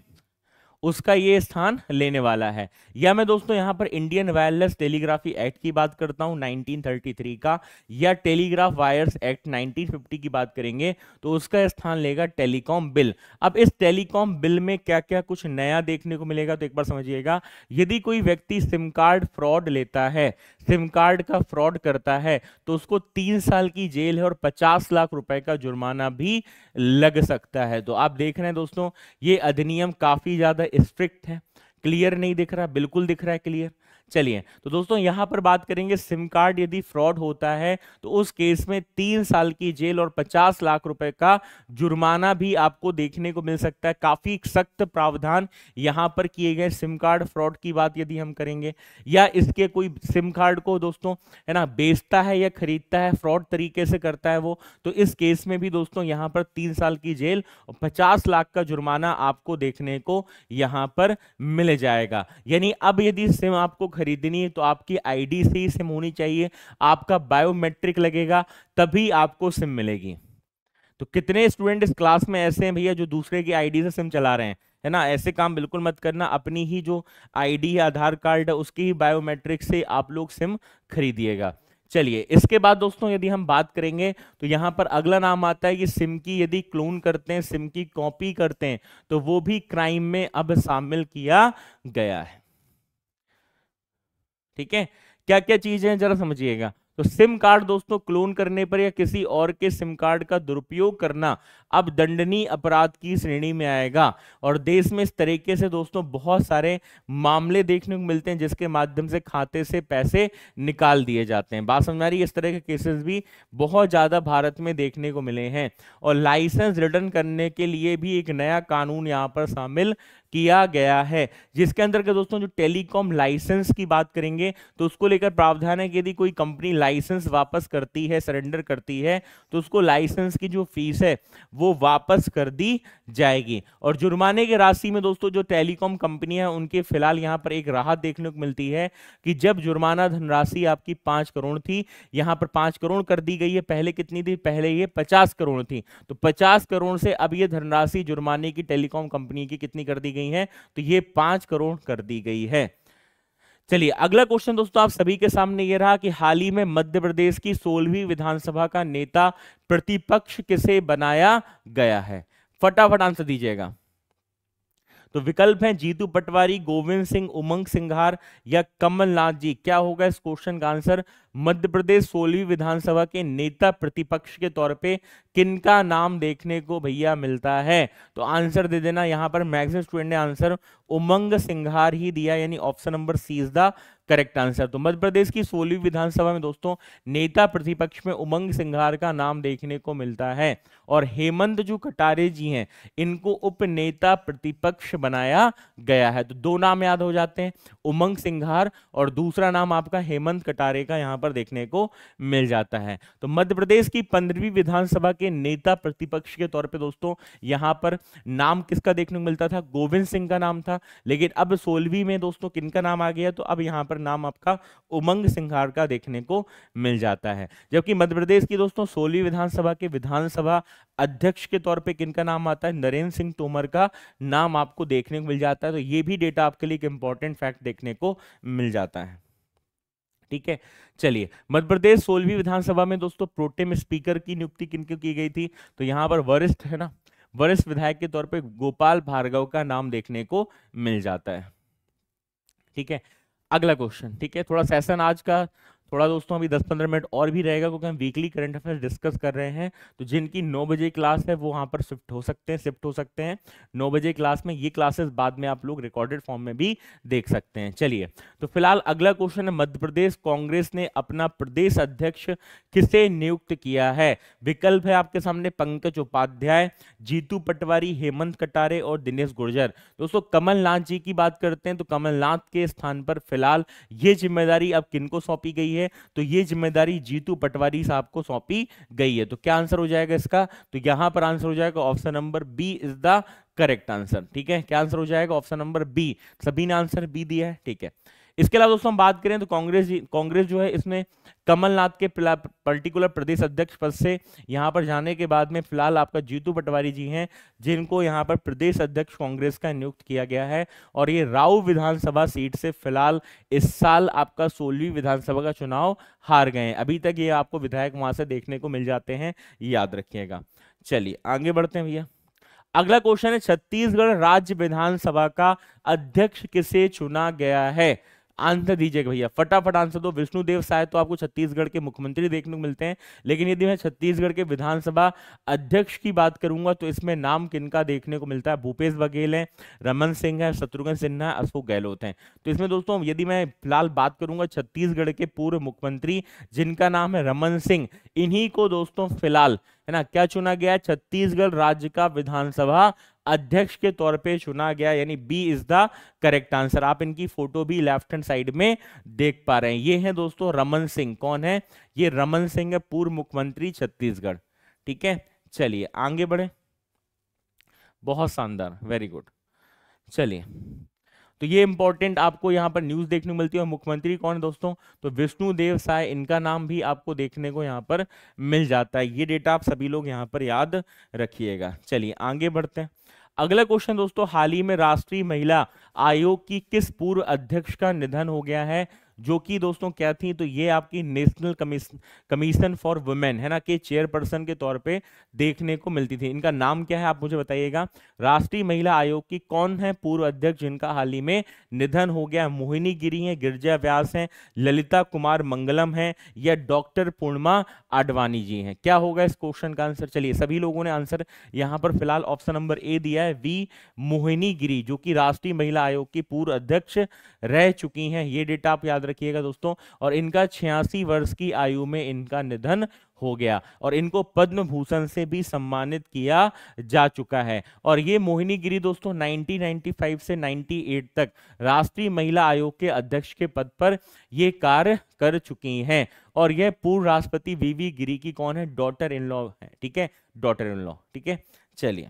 उसका ये स्थान लेने वाला है या मैं दोस्तों यहां पर इंडियन वायरलेस टेलीग्राफी एक्ट की बात करता हूँ 1933 का या टेलीग्राफ वायर्स एक्ट 1950 की बात करेंगे तो उसका स्थान लेगा टेलीकॉम बिल अब इस टेलीकॉम बिल में क्या क्या कुछ नया देखने को मिलेगा तो एक बार समझिएगा यदि कोई व्यक्ति सिम कार्ड फ्रॉड लेता है सिम कार्ड का फ्रॉड करता है तो उसको तीन साल की जेल है और पचास लाख रुपए का जुर्माना भी लग सकता है तो आप देख रहे हैं दोस्तों ये अधिनियम काफी ज्यादा स्ट्रिक्ट है क्लियर नहीं दिख रहा बिल्कुल दिख रहा है क्लियर चलिए तो दोस्तों यहां पर बात करेंगे सिम कार्ड यदि फ्रॉड होता है तो उस केस में तीन साल की जेल और पचास लाख रुपए का जुर्माना भी आपको देखने को मिल सकता है काफी सख्त प्रावधान यहां पर किए गए सिम कार्ड फ्रॉड की बात यदि हम करेंगे या इसके कोई सिम कार्ड को दोस्तों है ना बेचता है या खरीदता है फ्रॉड तरीके से करता है वो तो इस केस में भी दोस्तों यहां पर तीन साल की जेल और पचास लाख का जुर्माना आपको देखने को यहां पर मिल जाएगा यानी अब यदि सिम आपको खरीदनी है तो आपकी आईडी से ही सिम होनी चाहिए आपका बायोमेट्रिक लगेगा तभी आपको सिम मिलेगी तो कितने स्टूडेंट इस क्लास में ऐसे हैं भैया जो दूसरे की आईडी से सिम चला रहे हैं है ना ऐसे काम बिल्कुल मत करना अपनी ही जो आईडी है आधार कार्ड है उसकी ही बायोमेट्रिक से आप लोग सिम खरीदिएगा चलिए इसके बाद दोस्तों यदि हम बात करेंगे तो यहाँ पर अगला नाम आता है कि सिम की यदि क्लोन करते हैं सिम की कॉपी करते हैं तो वो भी क्राइम में अब शामिल किया गया है ठीक है क्या क्या चीजें हैं जरा समझिएगा तो सिम कार्ड दोस्तों क्लोन करने पर या किसी और के सिम कार्ड का दुरुपयोग करना अब दंडनीय अपराध की श्रेणी में आएगा और देश में इस तरीके से दोस्तों बहुत सारे मामले देखने को मिलते हैं जिसके माध्यम से खाते से पैसे निकाल दिए जाते हैं बात समझ आ रही है इस तरह के केसेस भी बहुत ज़्यादा भारत में देखने को मिले हैं और लाइसेंस रिटर्न करने के लिए भी एक नया कानून यहाँ पर शामिल किया गया है जिसके अंदर के दोस्तों जो टेलीकॉम लाइसेंस की बात करेंगे तो उसको लेकर प्रावधान है कि यदि कोई कंपनी लाइसेंस वापस करती है सरेंडर करती है तो उसको लाइसेंस की जो फीस है वो वो वापस कर दी जाएगी और जुर्माने के राशि में दोस्तों जो टेलीकॉम कंपनी है उनके फिलहाल यहां पर एक राहत देखने को मिलती है कि जब जुर्माना धनराशि आपकी पांच करोड़ थी यहां पर पांच करोड़ कर दी गई है पहले कितनी थी पहले ये पचास करोड़ थी तो पचास करोड़ से अब ये धनराशि जुर्माने की टेलीकॉम कंपनी की कितनी कर दी गई है तो ये पांच करोड़ कर दी गई है चलिए अगला क्वेश्चन दोस्तों आप सभी के सामने ये रहा कि हाल ही में मध्य प्रदेश की सोलहवीं विधानसभा का नेता प्रतिपक्ष किसे बनाया गया है फटाफट आंसर दीजिएगा तो विकल्प हैं जीतू पटवारी गोविंद सिंह उमंग सिंघार या कमलनाथ जी क्या होगा इस क्वेश्चन का आंसर मध्य प्रदेश सोलहवीं विधानसभा के नेता प्रतिपक्ष के तौर पे किनका नाम देखने को भैया मिलता है तो आंसर दे देना यहां पर मैक्सिम स्टूडेंट ने आंसर उमंग सिंघार ही दिया यानी option number C is the correct answer तो मध्य प्रदेश की सोलहवीं विधानसभा में दोस्तों नेता प्रतिपक्ष में उमंग सिंघार का नाम देखने को मिलता है और हेमंत जो कटारे जी हैं इनको उपनेता प्रतिपक्ष बनाया गया है तो दो नाम याद हो जाते हैं उमंग सिंघार और दूसरा नाम आपका हेमंत कटारे का यहां पर देखने को मिल जाता है तो मध्य प्रदेश की पंद्रहवीं विधानसभा के नेता प्रतिपक्ष के तौर पर दोस्तों यहां पर नाम किसका देखने को मिलता था गोविंद सिंह का नाम था लेकिन अब सोलहवीं में दोस्तों किनका नाम आ गया तो अब यहां पर पर नाम आपका उमंग सिंघार का देखने को मिल जाता है जबकि मध्य प्रदेश की दोस्तों सोलहवीं विधानसभा के विधानसभा अध्यक्ष के तौर पे किनका नाम आता है नरेंद्र सिंह तोमर का नाम आपको देखने को मिल जाता है तो ये भी डेटा आपके लिए एक इंपॉर्टेंट फैक्ट देखने को मिल जाता है ठीक है चलिए मध्य प्रदेश सोलहवीं विधानसभा में दोस्तों प्रोटेम स्पीकर की नियुक्ति किन की गई थी तो यहां पर वरिष्ठ है ना वरिष्ठ विधायक के तौर पे गोपाल भार्गव का नाम देखने को मिल जाता है ठीक है अगला क्वेश्चन ठीक है थोड़ा सेशन आज का थोड़ा दोस्तों अभी 10-15 मिनट और भी रहेगा क्योंकि हम वीकली करंट अफेयर्स डिस्कस कर रहे हैं तो जिनकी 9 बजे क्लास है वो वहाँ पर शिफ्ट हो सकते हैं शिफ्ट हो सकते हैं 9 बजे क्लास में ये क्लासेस बाद में आप लोग रिकॉर्डेड फॉर्म में भी देख सकते हैं चलिए तो फिलहाल अगला क्वेश्चन है मध्य प्रदेश कांग्रेस ने अपना प्रदेश अध्यक्ष किसे नियुक्त किया है विकल्प है आपके सामने पंकज उपाध्याय जीतू पटवारी हेमंत कटारे और दिनेश गुर्जर दोस्तों कमलनाथ जी की बात करते हैं तो कमलनाथ के स्थान पर फिलहाल ये जिम्मेदारी अब किन सौंपी गई है है तो ये जिम्मेदारी जीतू पटवारी साहब को सौंपी गई है तो क्या आंसर हो जाएगा इसका तो यहां पर आंसर हो जाएगा option number B is the correct answer ठीक है क्या आंसर हो जाएगा ऑप्शन नंबर बी सभी ने आंसर बी दिया है ठीक है इसके अलावा दोस्तों हम बात करें तो कांग्रेस कांग्रेस जो है इसने कमलनाथ के पर्टिकुलर प्रदेश अध्यक्ष पद से यहाँ पर जाने के बाद में फिलहाल आपका जीतू पटवारी जी हैं जिनको यहाँ पर प्रदेश अध्यक्ष कांग्रेस का नियुक्त किया गया है और ये राव विधानसभा सीट से फिलहाल इस साल आपका सोलहवीं विधानसभा का चुनाव हार गए हैं अभी तक ये आपको विधायक वहां से देखने को मिल जाते हैं याद रखिएगा चलिए आगे बढ़ते हैं भैया अगला क्वेश्चन है छत्तीसगढ़ राज्य विधानसभा का अध्यक्ष किसे चुना गया है आंसर दीजिएगा भैया फटाफट आंसर दो विष्णुदेव साय तो आपको छत्तीसगढ़ के मुख्यमंत्री देखने को मिलते हैं लेकिन यदि मैं छत्तीसगढ़ के विधानसभा अध्यक्ष की बात करूंगा तो इसमें नाम किनका देखने को मिलता है भूपेश बघेल है रमन सिंह है शत्रुघ्न सिन्हा है अशोक गहलोत हैं तो इसमें दोस्तों यदि मैं फिलहाल बात करूंगा छत्तीसगढ़ के पूर्व मुख्यमंत्री जिनका नाम है रमन सिंह इन्हीं को दोस्तों फिलहाल है ना क्या चुना गया छत्तीसगढ़ राज्य का विधानसभा अध्यक्ष के तौर पे चुना गया यानी B is the correct answer आप इनकी फोटो भी लेफ्ट हैंड साइड में देख पा रहे हैं ये हैं दोस्तों रमन सिंह कौन है ये रमन सिंह है पूर्व मुख्यमंत्री छत्तीसगढ़ ठीक है चलिए आगे बढ़े बहुत शानदार वेरी गुड चलिए तो ये इंपॉर्टेंट आपको यहाँ पर न्यूज देखने को मिलती है मुख्यमंत्री कौन है दोस्तों तो विष्णु देव साय इनका नाम भी आपको देखने को यहाँ पर मिल जाता है ये डेटा आप सभी लोग यहाँ पर याद रखिएगा चलिए आगे बढ़ते हैं अगला क्वेश्चन दोस्तों हाल ही में राष्ट्रीय महिला आयोग की किस पूर्व अध्यक्ष का निधन हो गया है जो कि दोस्तों क्या थी तो ये आपकी नेशनल कमीशन फॉर वुमेन है ना के चेयरपर्सन के तौर पे देखने को मिलती थी इनका नाम क्या है आप मुझे बताइएगा राष्ट्रीय महिला आयोग की कौन है पूर्व अध्यक्ष जिनका हाल ही में निधन हो गया मोहिनी गिरी है गिरजा व्यास है ललिता कुमार मंगलम है या डॉक्टर पूर्णमा आडवाणी जी हैं क्या होगा इस क्वेश्चन का आंसर चलिए सभी लोगों ने आंसर यहाँ पर फिलहाल ऑप्शन नंबर ए दिया है वी मोहिनी गिरी जो कि राष्ट्रीय महिला आयोग की पूर्व अध्यक्ष रह चुकी हैं ये डेटा आप याद याद रखिएगा दोस्तों और इनका छियासी वर्ष की आयु में इनका निधन हो गया और इनको पद्म भूषण से भी सम्मानित किया जा चुका है और ये मोहिनी गिरी दोस्तों 1995 से 98 तक राष्ट्रीय महिला आयोग के अध्यक्ष के पद पर ये कार्य कर चुकी हैं और यह पूर्व राष्ट्रपति वीवी गिरी की कौन है डॉटर इन लॉ है ठीक है डॉटर इन लॉ ठीक है चलिए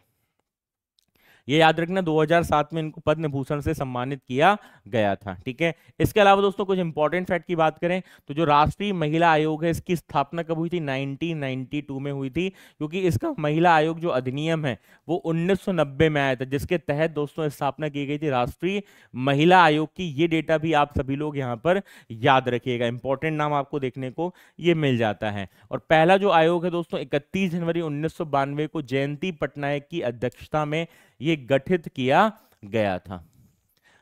ये याद रखना 2007 में इनको पद्म भूषण से सम्मानित किया गया था ठीक है इसके अलावा दोस्तों कुछ इंपॉर्टेंट फैक्ट की बात करें तो जो राष्ट्रीय महिला आयोग है इसकी स्थापना कब हुई थी 1992 में हुई थी क्योंकि इसका महिला आयोग जो अधिनियम है वो 1990 में आया था जिसके तहत दोस्तों स्थापना की गई थी राष्ट्रीय महिला आयोग की ये डेटा भी आप सभी लोग यहाँ पर याद रखिएगा इंपॉर्टेंट नाम आपको देखने को ये मिल जाता है और पहला जो आयोग है दोस्तों इकतीस जनवरी उन्नीस को जयंती पटनायक की अध्यक्षता में ये गठित किया गया था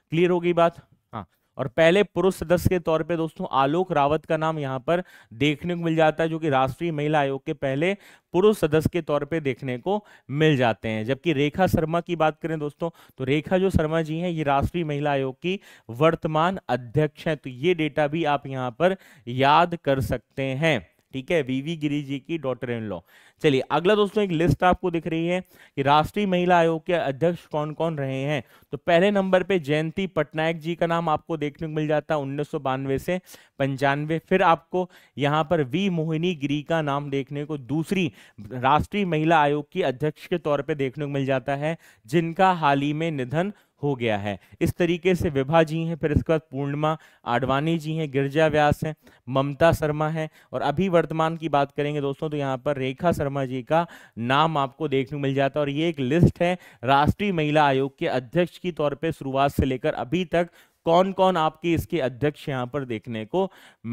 क्लियर होगी बात हाँ और पहले पुरुष सदस्य के तौर पे दोस्तों आलोक रावत का नाम यहाँ पर देखने को मिल जाता है जो कि राष्ट्रीय महिला आयोग के पहले पुरुष सदस्य के तौर पे देखने को मिल जाते हैं जबकि रेखा शर्मा की बात करें दोस्तों तो रेखा जो शर्मा जी हैं ये राष्ट्रीय महिला आयोग की वर्तमान अध्यक्ष हैं तो ये डेटा भी आप यहाँ पर याद कर सकते हैं ठीक है वीवी गिरी जी की डॉटर इन लॉ चलिए अगला दोस्तों एक लिस्ट आपको दिख रही है कि राष्ट्रीय महिला आयोग के अध्यक्ष कौन कौन रहे हैं तो पहले नंबर पे जयंती पटनायक जी का नाम आपको देखने को मिल जाता है उन्नीस से पंचानवे फिर आपको यहाँ पर वी मोहिनी गिरी का नाम देखने को दूसरी राष्ट्रीय महिला आयोग की अध्यक्ष के तौर पर देखने को मिल जाता है जिनका हाल ही में निधन हो गया है इस तरीके से विभा जी हैं फिर इसके बाद पूर्णिमा आडवाणी जी हैं गिरजा व्यास हैं ममता शर्मा हैं और अभी वर्तमान की बात करेंगे दोस्तों तो यहाँ पर रेखा शर्मा जी का नाम आपको देखने मिल जाता है और ये एक लिस्ट है राष्ट्रीय महिला आयोग के अध्यक्ष की तौर पर शुरुआत से लेकर अभी तक कौन कौन आपके इसके अध्यक्ष यहाँ पर देखने को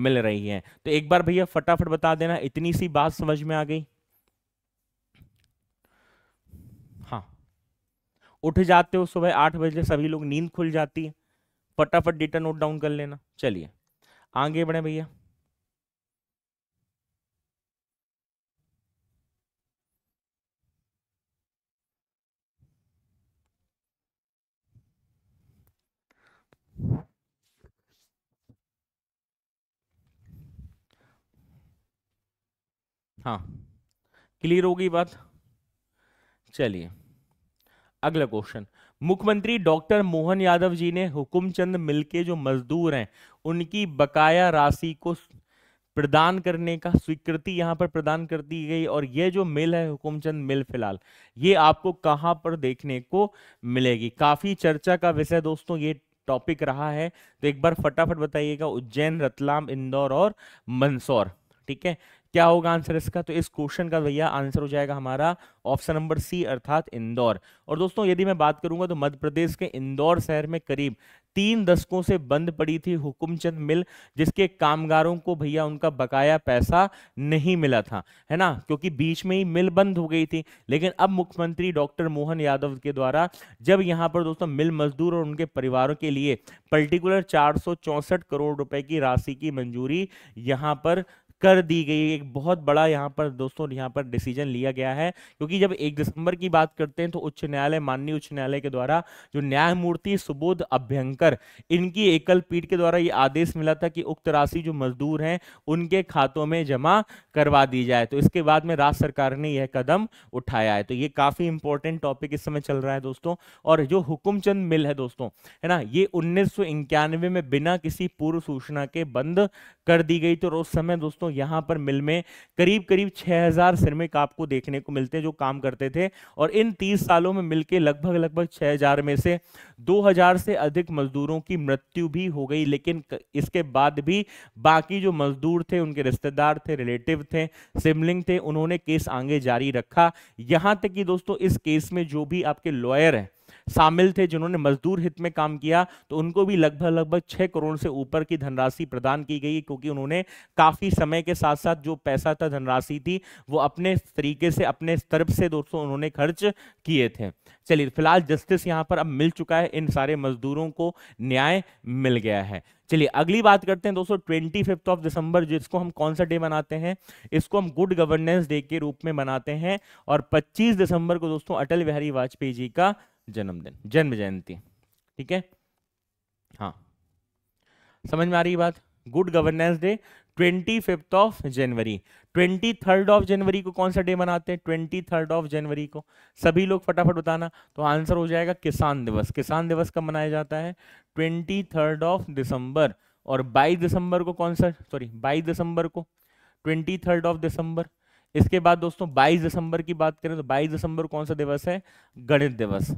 मिल रही है तो एक बार भैया फटाफट बता देना इतनी सी बात समझ में आ गई उठ जाते हो सुबह आठ बजे सभी लोग नींद खुल जाती है फटाफट डेटा नोट डाउन कर लेना चलिए आगे बढ़े भैया हाँ क्लियर होगी बात चलिए अगला क्वेश्चन मुख्यमंत्री डॉक्टर मोहन यादव जी ने हुकुमचंद मिल के जो मजदूर हैं उनकी बकाया राशि को प्रदान करने का स्वीकृति यहाँ पर प्रदान कर दी गई और यह जो मिल है हुकुमचंद मिल फिलहाल ये आपको कहां पर देखने को मिलेगी काफी चर्चा का विषय दोस्तों ये टॉपिक रहा है तो एक बार फटाफट बताइएगा उज्जैन रतलाम इंदौर और मंदसौर ठीक है क्या होगा आंसर इसका तो इस क्वेश्चन का भैया आंसर हो जाएगा हमारा ऑप्शन नंबर सी अर्थात इंदौर और दोस्तों यदि मैं बात करूंगा तो मध्य प्रदेश के इंदौर शहर में करीब तीन दशकों से बंद पड़ी थी हुकुमचंद मिल जिसके कामगारों को भैया उनका बकाया पैसा नहीं मिला था है ना क्योंकि बीच में ही मिल बंद हो गई थी लेकिन अब मुख्यमंत्री डॉक्टर मोहन यादव के द्वारा जब यहाँ पर दोस्तों मिल मजदूर और उनके परिवारों के लिए पर्टिकुलर चार करोड़ रुपए की राशि की मंजूरी यहाँ पर कर दी गई एक बहुत बड़ा यहाँ पर दोस्तों यहाँ पर डिसीजन लिया गया है क्योंकि जब एक दिसंबर की बात करते हैं तो उच्च न्यायालय माननीय उच्च न्यायालय के द्वारा जो न्यायमूर्ति सुबोध अभ्यंकर इनकी एकल पीठ के द्वारा ये आदेश मिला था कि उक्त राशि जो मजदूर हैं उनके खातों में जमा करवा दी जाए तो इसके बाद में राज्य सरकार ने यह कदम उठाया है तो ये काफी इंपॉर्टेंट टॉपिक इस समय चल रहा है दोस्तों और जो हुकुमचंद मिल है दोस्तों है ना ये उन्नीस में बिना किसी पूर्व सूचना के बंद कर दी गई तो उस समय दोस्तों दोस्तों यहां पर मिल में करीब करीब 6000 श्रमिक आपको देखने को मिलते हैं जो काम करते थे और इन 30 सालों में मिलके लगभग लगभग 6000 में से 2000 से अधिक मजदूरों की मृत्यु भी हो गई लेकिन इसके बाद भी बाकी जो मजदूर थे उनके रिश्तेदार थे रिलेटिव थे सिमलिंग थे उन्होंने केस आगे जारी रखा यहां तक कि दोस्तों इस केस में जो भी आपके लॉयर हैं शामिल थे जिन्होंने मजदूर हित में काम किया तो उनको भी लगभग लगभग छह करोड़ से ऊपर की धनराशि प्रदान की गई क्योंकि उन्होंने काफ़ी समय के साथ साथ जो पैसा था धनराशि थी वो अपने तरीके से अपने स्तर से दोस्तों उन्होंने खर्च किए थे चलिए फिलहाल जस्टिस यहाँ पर अब मिल चुका है इन सारे मजदूरों को न्याय मिल गया है चलिए अगली बात करते हैं दोस्तों ट्वेंटी फिफ्थ ऑफ दिसंबर जिसको हम कौन सा डे मनाते हैं इसको हम गुड गवर्नेंस डे के रूप में मनाते हैं और 25 दिसंबर को दोस्तों अटल बिहारी वाजपेयी जी का जन्मदिन जन्म जयंती ठीक है हाँ समझ में आ रही बात good governance day twenty fifth of January twenty third of January को कौन सा डे मनाते हैं ट्वेंटी थर्ड ऑफ जनवरी को सभी लोग फटाफट बताना तो आंसर हो जाएगा किसान दिवस किसान दिवस कब मनाया जाता है ट्वेंटी थर्ड ऑफ दिसंबर और बाईस दिसंबर को कौन सा सॉरी बाईस दिसंबर को ट्वेंटी थर्ड ऑफ दिसंबर इसके बाद दोस्तों 22 दिसंबर की बात करें तो 22 दिसंबर कौन सा दिवस है गणित दिवस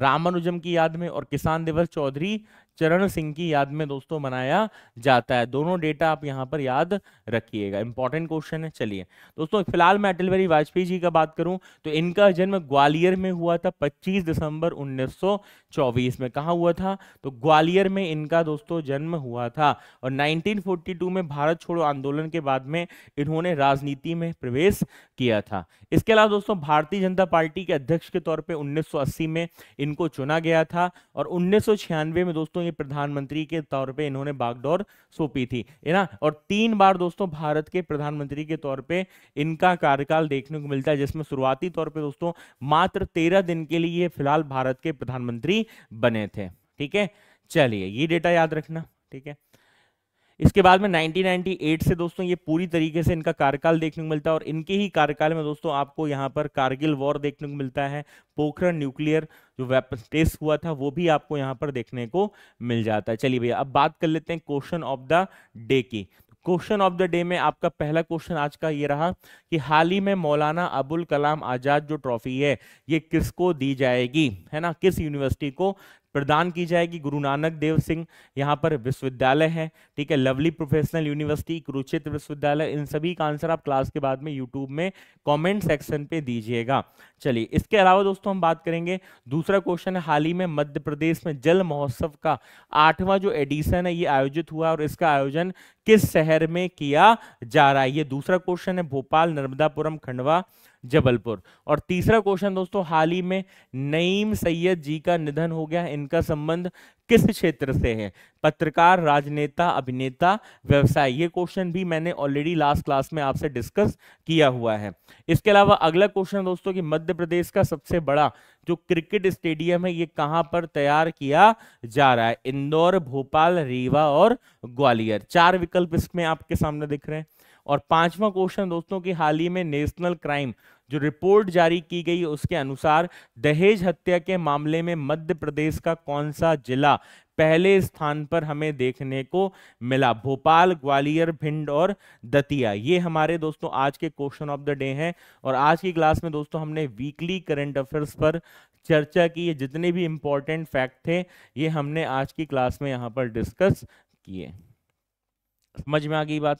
रामानुजम की याद में और किसान दिवस चौधरी चरण सिंह की याद में दोस्तों मनाया जाता है दोनों डेटा आप यहां पर याद रखिएगा इंपॉर्टेंट क्वेश्चन है चलिए दोस्तों फिलहाल मैं अटल बिहारी वाजपेयी जी का बात करूं तो इनका जन्म ग्वालियर में हुआ था 25 दिसंबर 1924 में कहा हुआ था तो ग्वालियर में इनका दोस्तों जन्म हुआ था और नाइनटीन में भारत छोड़ो आंदोलन के बाद में इन्होंने राजनीति में प्रवेश किया था इसके अलावा दोस्तों भारतीय जनता पार्टी के अध्यक्ष के तौर पर उन्नीस में इनको चुना गया था और उन्नीस में दोस्तों दोस्तों ये प्रधानमंत्री के तौर पे इन्होंने बागडोर सौंपी थी है ना और तीन बार दोस्तों भारत के प्रधानमंत्री के तौर पे इनका कार्यकाल देखने को मिलता है जिसमें शुरुआती तौर पे दोस्तों मात्र तेरह दिन के लिए फिलहाल भारत के प्रधानमंत्री बने थे ठीक है चलिए ये डेटा याद रखना ठीक है इसके बाद में 1998 से दोस्तों ये पूरी तरीके से इनका कार्यकाल देखने को मिलता है और इनके ही कार्यकाल में दोस्तों आपको यहाँ पर कारगिल वॉर देखने को मिलता है पोखरण न्यूक्लियर जो वेपन टेस्ट हुआ था वो भी आपको यहाँ पर देखने को मिल जाता है चलिए भैया अब बात कर लेते हैं क्वेश्चन ऑफ द डे की क्वेश्चन ऑफ द डे में आपका पहला क्वेश्चन आज का ये रहा कि हाल ही में मौलाना अबुल कलाम आजाद जो ट्रॉफी है ये किसको दी जाएगी है ना किस यूनिवर्सिटी को प्रदान की जाएगी गुरु नानक देव सिंह यहाँ पर विश्वविद्यालय है ठीक है लवली प्रोफेशनल यूनिवर्सिटी कुरुचित विश्वविद्यालय इन सभी का आंसर आप क्लास के बाद में यूट्यूब में कॉमेंट सेक्शन पे दीजिएगा चलिए इसके अलावा दोस्तों हम बात करेंगे दूसरा क्वेश्चन है हाल ही में मध्य प्रदेश में जल महोत्सव का आठवां जो एडिशन है ये आयोजित हुआ और इसका आयोजन किस शहर में किया जा रहा है ये दूसरा क्वेश्चन है भोपाल नर्मदापुरम खंडवा जबलपुर और तीसरा क्वेश्चन दोस्तों हाल ही में नईम सैयद जी का निधन हो गया इनका संबंध किस क्षेत्र से है पत्रकार राजनेता अभिनेता व्यवसाय ये क्वेश्चन भी मैंने ऑलरेडी लास्ट क्लास में आपसे डिस्कस किया हुआ है इसके अलावा अगला क्वेश्चन दोस्तों कि मध्य प्रदेश का सबसे बड़ा जो क्रिकेट स्टेडियम है ये कहां पर तैयार किया जा रहा है इंदौर भोपाल रीवा और ग्वालियर चार विकल्प इसमें आपके सामने दिख रहे हैं और पांचवा क्वेश्चन दोस्तों की हाल ही में नेशनल क्राइम जो रिपोर्ट जारी की गई उसके अनुसार दहेज हत्या के मामले में मध्य प्रदेश का कौन सा जिला पहले स्थान पर हमें देखने को मिला भोपाल ग्वालियर भिंड और दतिया ये हमारे दोस्तों आज के क्वेश्चन ऑफ द डे हैं और आज की क्लास में दोस्तों हमने वीकली करंट अफेयर्स पर चर्चा की ये जितने भी इंपॉर्टेंट फैक्ट थे ये हमने आज की क्लास में यहाँ पर डिस्कस किए समझ में आ गई बात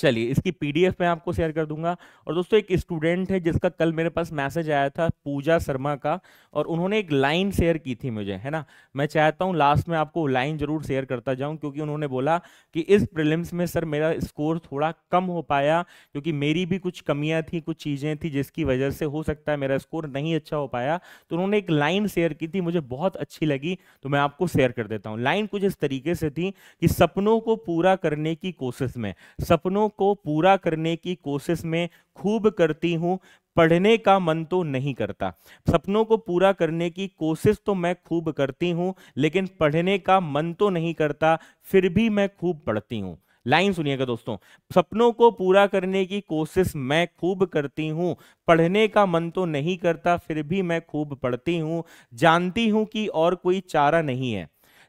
चलिए इसकी पीडीएफ मैं आपको शेयर कर दूंगा और दोस्तों एक स्टूडेंट है जिसका कल मेरे पास मैसेज आया था पूजा शर्मा का और उन्होंने एक लाइन शेयर की थी मुझे है ना मैं चाहता हूं लास्ट में आपको लाइन जरूर शेयर करता जाऊं क्योंकि उन्होंने बोला कि इस प्रिलिम्स में सर मेरा स्कोर थोड़ा कम हो पाया क्योंकि मेरी भी कुछ कमियाँ थी कुछ चीज़ें थी जिसकी वजह से हो सकता है मेरा स्कोर नहीं अच्छा हो पाया तो उन्होंने एक लाइन शेयर की थी मुझे बहुत अच्छी लगी तो मैं आपको शेयर कर देता हूँ लाइन कुछ इस तरीके से थी कि सपनों को पूरा करने की कोशिश में सपनों को पूरा करने की कोशिश में खूब करती हूँ पढ़ने का मन तो नहीं करता सपनों को पूरा करने की कोशिश तो मैं खूब करती हूँ लेकिन पढ़ने का मन तो नहीं करता फिर भी मैं खूब पढ़ती हूँ लाइन सुनिएगा दोस्तों सपनों को पूरा करने की कोशिश मैं खूब करती हूँ पढ़ने का मन तो नहीं करता फिर भी मैं खूब पढ़ती हूँ जानती हूँ कि और कोई चारा नहीं है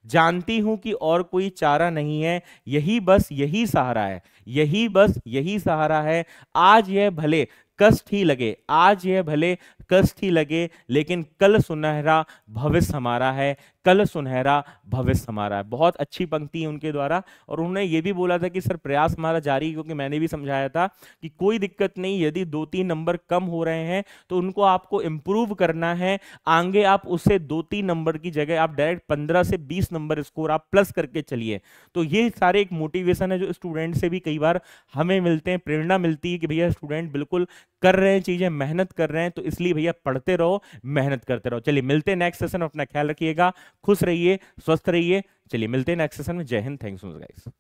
जानती हूं कि और कोई चारा नहीं है यही बस यही सहारा है यही बस यही सहारा है आज यह भले कष्ट ही लगे आज यह भले कष्ट ही लगे लेकिन कल सुनहरा भविष्य हमारा है कल सुनहरा भविष्य हमारा है बहुत अच्छी पंक्ति उनके द्वारा और उन्होंने ये भी बोला था कि सर प्रयास हमारा जारी क्योंकि मैंने भी समझाया था कि कोई दिक्कत नहीं यदि दो तीन नंबर कम हो रहे हैं तो उनको आपको इम्प्रूव करना है आगे आप उसे दो तीन नंबर की जगह आप डायरेक्ट पंद्रह से बीस नंबर स्कोर आप प्लस करके चलिए तो ये सारे एक मोटिवेशन है जो स्टूडेंट से भी कई बार हमें मिलते हैं प्रेरणा मिलती है कि भैया स्टूडेंट बिल्कुल कर रहे हैं चीज़ें मेहनत कर रहे हैं तो इसलिए भैया पढ़ते रहो मेहनत करते रहो चलिए मिलते हैं नेक्स्ट सेशन अपना ख्याल रखिएगा खुश रहिए स्वस्थ रहिए चलिए मिलते हैं नेक्स्ट सेशन में जय हिंद मच गाइस